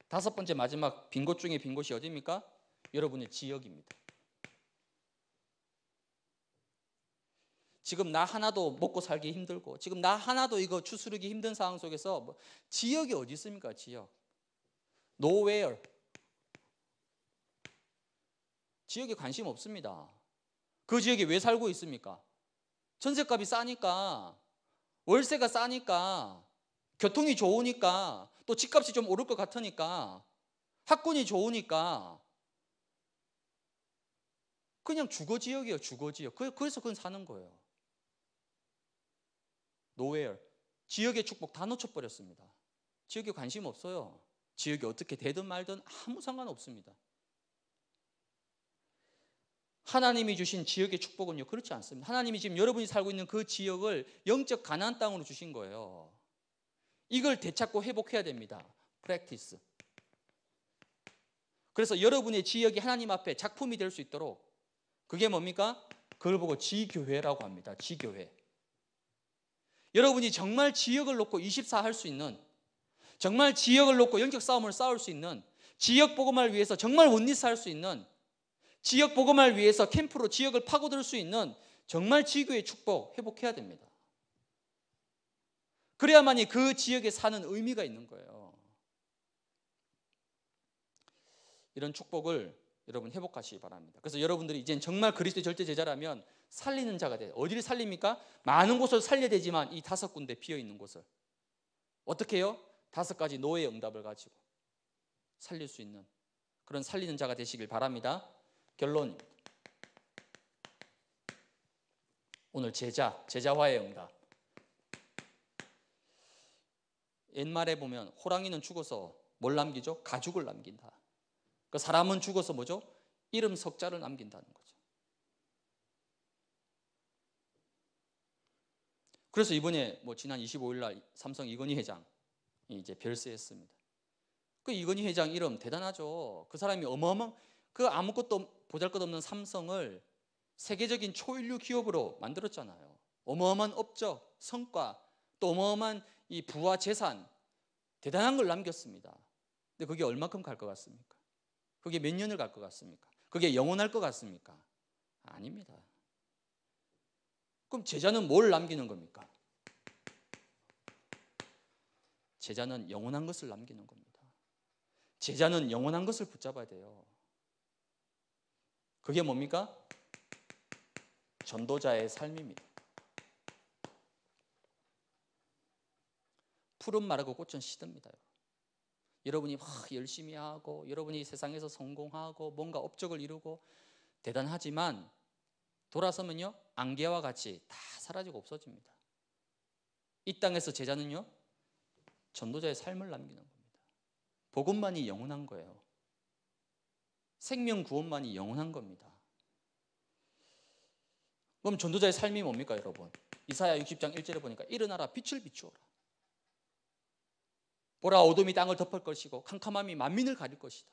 다섯 번째 마지막 빈 곳 중에 빈 곳이 어디입니까? 여러분의 지역입니다. 지금 나 하나도 먹고 살기 힘들고 지금 나 하나도 이거 추스르기 힘든 상황 속에서 뭐, 지역이 어디 있습니까? 지역. nowhere. 지역에 관심 없습니다. 그 지역에 왜 살고 있습니까? 전세값이 싸니까 월세가 싸니까 교통이 좋으니까 또 집값이 좀 오를 것 같으니까 학군이 좋으니까 그냥 주거 지역이에요, 주거 지역. 그, 그래서 그건 사는 거예요. 노 o w 지역의 축복 다 놓쳐버렸습니다. 지역에 관심 없어요. 지역이 어떻게 되든 말든 아무 상관 없습니다. 하나님이 주신 지역의 축복은요, 그렇지 않습니다. 하나님이 지금 여러분이 살고 있는 그 지역을 영적 가난 땅으로 주신 거예요. 이걸 되찾고 회복해야 됩니다. 프랙티스. 그래서 여러분의 지역이 하나님 앞에 작품이 될 수 있도록 그게 뭡니까? 그걸 보고 지교회라고 합니다. 지교회. 여러분이 정말 지역을 놓고 24 할 수 있는 정말 지역을 놓고 영적 싸움을 싸울 수 있는 지역 복음을 위해서 정말 원리스 할 수 있는 지역 복음을 위해서 캠프로 지역을 파고들 수 있는 정말 지교의 축복 회복해야 됩니다. 그래야만이 그 지역에 사는 의미가 있는 거예요. 이런 축복을 여러분 회복하시기 바랍니다. 그래서 여러분들이 이젠 정말 그리스도의 절대 제자라면 살리는 자가 돼 어디를 살립니까? 많은 곳을 살려야 되지만 이 다섯 군데 비어 있는 곳을 어떻게 요 다섯 가지 노예 응답을 가지고 살릴 수 있는 그런 살리는 자가 되시길 바랍니다. 결론 오늘 제자, 제자화의 응답. 옛말에 보면 호랑이는 죽어서 뭘 남기죠? 가죽을 남긴다. 그 사람은 죽어서 뭐죠? 이름 석자를 남긴다는 거죠. 그래서 이번에 뭐 지난 25일 날 삼성 이건희 회장이 제 별세했습니다. 그 이건희 회장 이름 대단하죠. 그 사람이 어마어마그 아무것도 보잘것없는 삼성을 세계적인 초인류 기업으로 만들었잖아요. 어마어마한 업적, 성과, 또 어마어마한 이 부와 재산 대단한 걸 남겼습니다. 근데 그게 얼마큼 갈 것 같습니까? 그게 몇 년을 갈 것 같습니까? 그게 영원할 것 같습니까? 아닙니다. 그럼 제자는 뭘 남기는 겁니까? 제자는 영원한 것을 남기는 겁니다. 제자는 영원한 것을 붙잡아야 돼요. 그게 뭡니까? 전도자의 삶입니다. 푸른 말하고 꽃은 시듭니다. 여러분이 막 열심히 하고 여러분이 세상에서 성공하고 뭔가 업적을 이루고 대단하지만 돌아서면요 안개와 같이 다 사라지고 없어집니다. 이 땅에서 제자는요 전도자의 삶을 남기는 겁니다. 복음만이 영원한 거예요. 생명 구원만이 영원한 겁니다. 그럼 전도자의 삶이 뭡니까 여러분? 이사야 60장 1절에 보니까 일어나라 빛을 비추어라. 보라 어둠이 땅을 덮을 것이고 캄캄함이 만민을 가릴 것이다.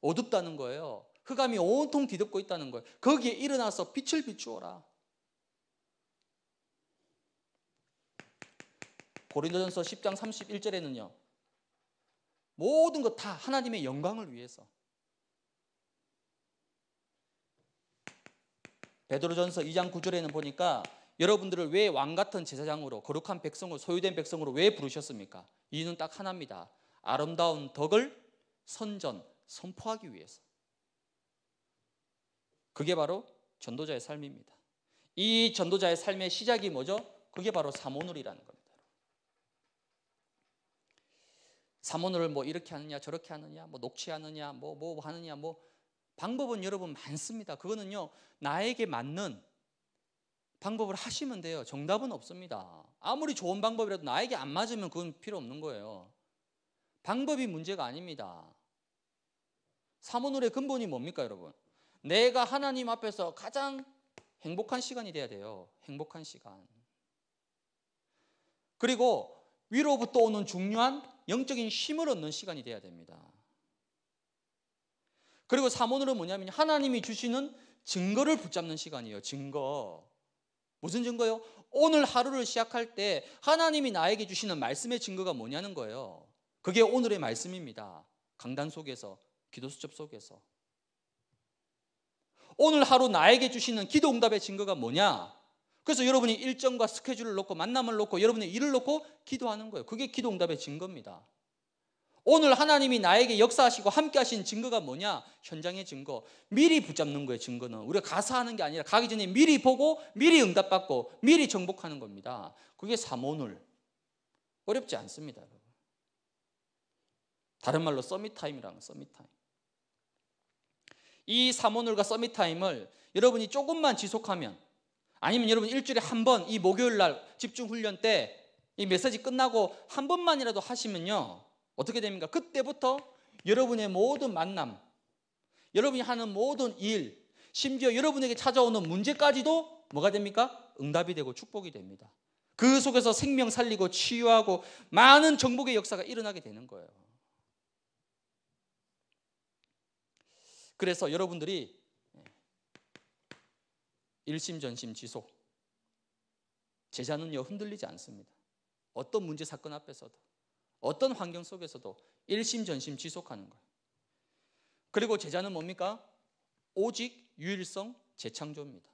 어둡다는 거예요. 흑암이 온통 뒤덮고 있다는 거예요. 거기에 일어나서 빛을 비추어라. 고린도전서 10장 31절에는요. 모든 것 다 하나님의 영광을 위해서. 베드로전서 2장 9절에는 보니까 여러분들을 왜 왕 같은 제사장으로 거룩한 백성으로 소유된 백성으로 왜 부르셨습니까? 이유는 딱 하나입니다. 아름다운 덕을 선전, 선포하기 위해서. 그게 바로 전도자의 삶입니다. 이 전도자의 삶의 시작이 뭐죠? 그게 바로 사모놀이라는 겁니다. 사모놀을 뭐 이렇게 하느냐, 저렇게 하느냐, 뭐 녹취하느냐, 뭐 뭐 하느냐, 뭐 방법은 여러분 많습니다. 그거는요 나에게 맞는 방법을 하시면 돼요. 정답은 없습니다. 아무리 좋은 방법이라도 나에게 안 맞으면 그건 필요 없는 거예요. 방법이 문제가 아닙니다. 사모노래 근본이 뭡니까, 여러분? 내가 하나님 앞에서 가장 행복한 시간이 돼야 돼요. 행복한 시간. 그리고 위로부터 오는 중요한 영적인 힘을 얻는 시간이 돼야 됩니다. 그리고 사모노래 뭐냐면 하나님이 주시는 증거를 붙잡는 시간이에요. 증거. 무슨 증거요? 오늘 하루를 시작할 때 하나님이 나에게 주시는 말씀의 증거가 뭐냐는 거예요. 그게 오늘의 말씀입니다. 강단 속에서, 기도 수첩 속에서. 오늘 하루 나에게 주시는 기도 응답의 증거가 뭐냐? 그래서 여러분이 일정과 스케줄을 놓고 만남을 놓고 여러분의 일을 놓고 기도하는 거예요. 그게 기도 응답의 증거입니다. 오늘 하나님이 나에게 역사하시고 함께 하신 증거가 뭐냐? 현장의 증거. 미리 붙잡는 거예요, 증거는. 우리가 가서 하는 게 아니라 가기 전에 미리 보고, 미리 응답받고, 미리 정복하는 겁니다. 그게 사모늘. 어렵지 않습니다. 다른 말로 서밋타임이라는 서밋타임. 이 사모늘과 서밋타임을 여러분이 조금만 지속하면 아니면 여러분 일주일에 한 번 이 목요일 날 집중 훈련 때 이 메시지 끝나고 한 번만이라도 하시면요. 어떻게 됩니까? 그때부터 여러분의 모든 만남, 여러분이 하는 모든 일, 심지어 여러분에게 찾아오는 문제까지도 뭐가 됩니까? 응답이 되고 축복이 됩니다. 그 속에서 생명 살리고 치유하고 많은 정복의 역사가 일어나게 되는 거예요. 그래서 여러분들이 일심전심 지속 제자는요 흔들리지 않습니다. 어떤 문제 사건 앞에서도 어떤 환경 속에서도 일심전심 지속하는 거예요. 그리고 제자는 뭡니까? 오직 유일성 재창조입니다.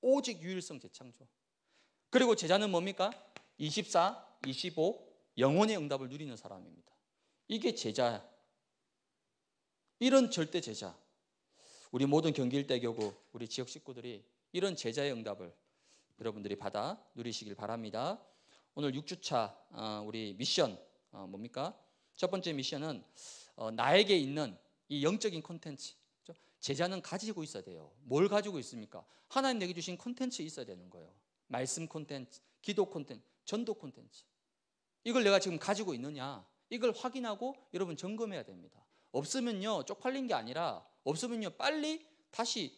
오직 유일성 재창조. 그리고 제자는 뭡니까? 24, 25 영혼의 응답을 누리는 사람입니다. 이게 제자야. 이런 절대 제자. 우리 모든 경기 대 교구 우리 지역 식구들이 이런 제자의 응답을 여러분들이 받아 누리시길 바랍니다. 오늘 6주차 어, 우리 미션 어, 뭡니까? 첫 번째 미션은 어, 나에게 있는 이 영적인 콘텐츠 제자는 가지고 있어야 돼요. 뭘 가지고 있습니까? 하나님 내게 주신 콘텐츠 있어야 되는 거예요. 말씀 콘텐츠, 기도 콘텐츠, 전도 콘텐츠. 이걸 내가 지금 가지고 있느냐? 이걸 확인하고 여러분 점검해야 됩니다. 없으면요 쪽팔린 게 아니라 없으면요 빨리 다시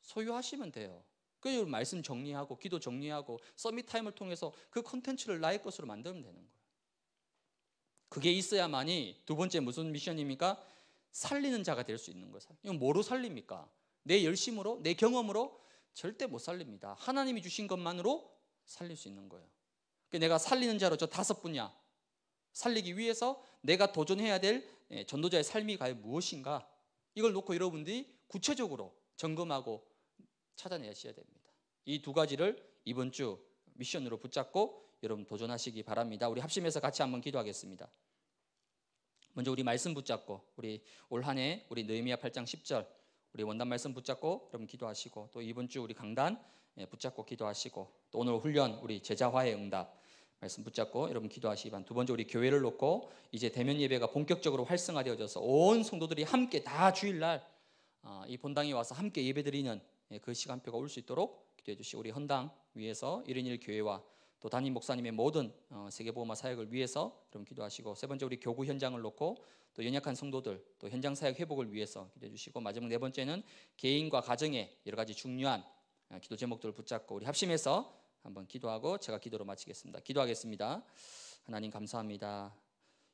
소유하시면 돼요. 그 말씀 정리하고 기도 정리하고 서밋 타임을 통해서 그 컨텐츠를 나의 것으로 만들면 되는 거예요. 그게 있어야만이 두 번째 무슨 미션입니까? 살리는 자가 될 수 있는 거예요. 이건 뭐로 살립니까? 내 열심으로, 내 경험으로 절대 못 살립니다. 하나님이 주신 것만으로 살릴 수 있는 거예요. 그러니까 내가 살리는 자로 저 다섯 분야 살리기 위해서 내가 도전해야 될 예, 전도자의 삶이 과연 무엇인가 이걸 놓고 여러분들이 구체적으로 점검하고 찾아내셔야 됩니다. 이두 가지를 이번 주 미션으로 붙잡고 여러분 도전하시기 바랍니다. 우리 합심해서 같이 한번 기도하겠습니다. 먼저 우리 말씀 붙잡고 우리 올 한해 우리 느헤미야 8장 10절 우리 원단 말씀 붙잡고 여러분 기도하시고 또 이번 주 우리 강단 예, 붙잡고 기도하시고 또 오늘 훈련 우리 제자화의 응답 말씀 붙잡고 여러분 기도하시기 두 번째 우리 교회를 놓고 이제 대면 예배가 본격적으로 활성화되어져서 온 성도들이 함께 다 주일날 아, 이 본당에 와서 함께 예배드리는 예, 그 시간표가 올 수 있도록 기도해 주시고 우리 헌당 위에서 1인 일교회와또 담임 목사님의 모든 어, 세계보험화 사역을 위해서 여러분 기도하시고 세 번째 우리 교구 현장을 놓고 또 연약한 성도들 또 현장 사역 회복을 위해서 기도해 주시고 마지막 네 번째는 개인과 가정의 여러 가지 중요한 어, 기도 제목들을 붙잡고 우리 합심해서 한번 기도하고 제가 기도로 마치겠습니다. 기도하겠습니다. 하나님 감사합니다.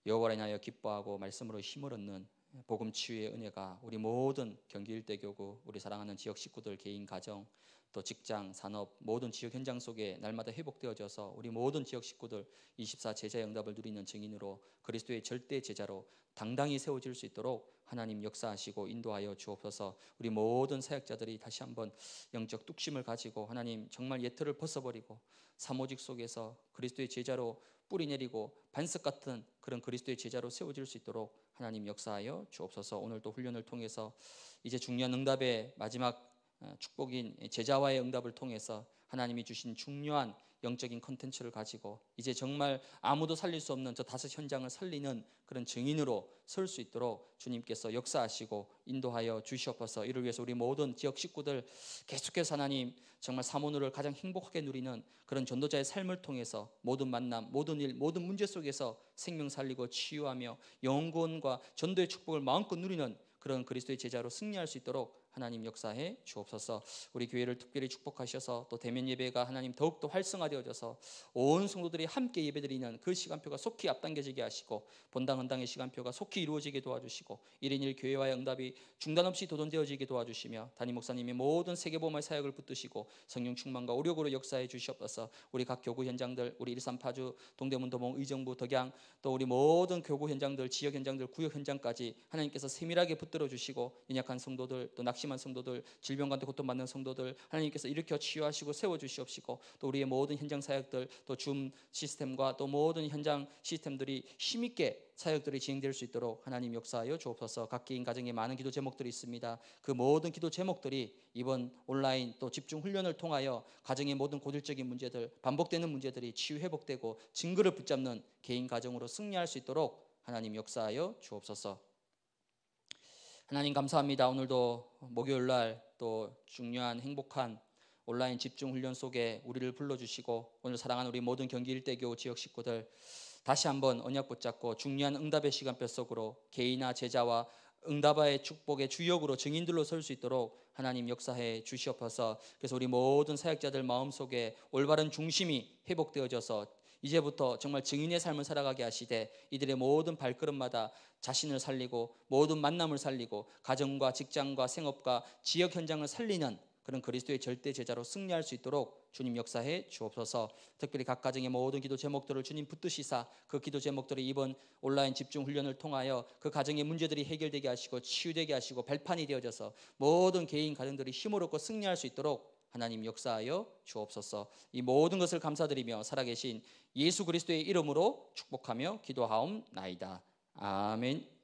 여호와를 인하여 기뻐하고 말씀으로 힘을 얻는 복음 치유의 은혜가 우리 모든 경기 일대 교구 우리 사랑하는 지역 식구들 개인 가정 또 직장, 산업, 모든 지역 현장 속에 날마다 회복되어져서 우리 모든 지역 식구들 24제자영답을 누리는 증인으로 그리스도의 절대 제자로 당당히 세워질 수 있도록 하나님 역사하시고 인도하여 주옵소서 우리 모든 사역자들이 다시 한번 영적 뚝심을 가지고 하나님 정말 예틀을 벗어버리고 사모직 속에서 그리스도의 제자로 뿌리 내리고 반석 같은 그런 그리스도의 제자로 세워질 수 있도록 하나님 역사하여 주옵소서 오늘도 훈련을 통해서 이제 중요한 응답의 마지막 어, 축복인 제자와의 응답을 통해서 하나님이 주신 중요한 영적인 컨텐츠를 가지고 이제 정말 아무도 살릴 수 없는 저 다섯 현장을 살리는 그런 증인으로 설 수 있도록 주님께서 역사하시고 인도하여 주시옵소서 이를 위해서 우리 모든 지역 식구들 계속해서 하나님 정말 사모누를 가장 행복하게 누리는 그런 전도자의 삶을 통해서 모든 만남, 모든 일, 모든 문제 속에서 생명 살리고 치유하며 영구원과 전도의 축복을 마음껏 누리는 그런 그리스도의 제자로 승리할 수 있도록 하나님 역사해 주옵소서. 우리 교회를 특별히 축복하셔서 또 대면 예배가 하나님 더욱더 활성화되어져서 온 성도들이 함께 예배드리는 그 시간표가 속히 앞당겨지게 하시고 본당 헌당의 시간표가 속히 이루어지게 도와주시고 1인 1 교회와의 응답이 중단 없이 도전되어지게 도와주시며 담임 목사님이 모든 세계보험의 사역을 붙드시고 성령 충만과 오력으로 역사해 주시옵소서. 우리 각 교구 현장들 우리 일산 파주 동대문 도봉 의정부 덕양 또 우리 모든 교구 현장들 지역 현장들 구역 현장까지 하나님께서 세밀하게 붙들어 주시고 연약한 성도들 또낙 낙심한 성도들, 질병 가운데 고통받는 성도들 하나님께서 일으켜 치유하시고 세워 주시옵시고 또 우리의 모든 현장 사역들 또 줌 시스템과 또 모든 현장 시스템들이 힘 있게 사역들이 진행될 수 있도록 하나님 역사하여 주옵소서. 각 개인 가정에 많은 기도 제목들이 있습니다. 그 모든 기도 제목들이 이번 온라인 또 집중 훈련을 통하여 가정의 모든 고질적인 문제들, 반복되는 문제들이 치유 회복되고 증거를 붙잡는 개인 가정으로 승리할 수 있도록 하나님 역사하여 주옵소서. 하나님 감사합니다. 오늘도 목요일 날 또 중요한 행복한 온라인 집중 훈련 속에 우리를 불러 주시고 오늘 사랑한 우리 모든 경기 일대교 지역 식구들 다시 한번 언약 붙잡고 중요한 응답의 시간표 속으로 개인화 제자와 응답의 축복의 주역으로 증인들로 설 수 있도록 하나님 역사해 주시옵소서. 그래서 우리 모든 사역자들 마음속에 올바른 중심이 회복되어져서 이제부터 정말 증인의 삶을 살아가게 하시되 이들의 모든 발걸음마다 자신을 살리고 모든 만남을 살리고 가정과 직장과 생업과 지역 현장을 살리는 그런 그리스도의 절대 제자로 승리할 수 있도록 주님 역사해 주옵소서. 특별히 각 가정의 모든 기도 제목들을 주님 붙드시사 그 기도 제목들을 이번 온라인 집중 훈련을 통하여 그 가정의 문제들이 해결되게 하시고 치유되게 하시고 발판이 되어져서 모든 개인 가정들이 힘을 얻고 승리할 수 있도록 하나님 역사하여 주옵소서. 이 모든 것을 감사드리며 살아계신 예수 그리스도의 이름으로 축복하며 기도하옵나이다. 아멘.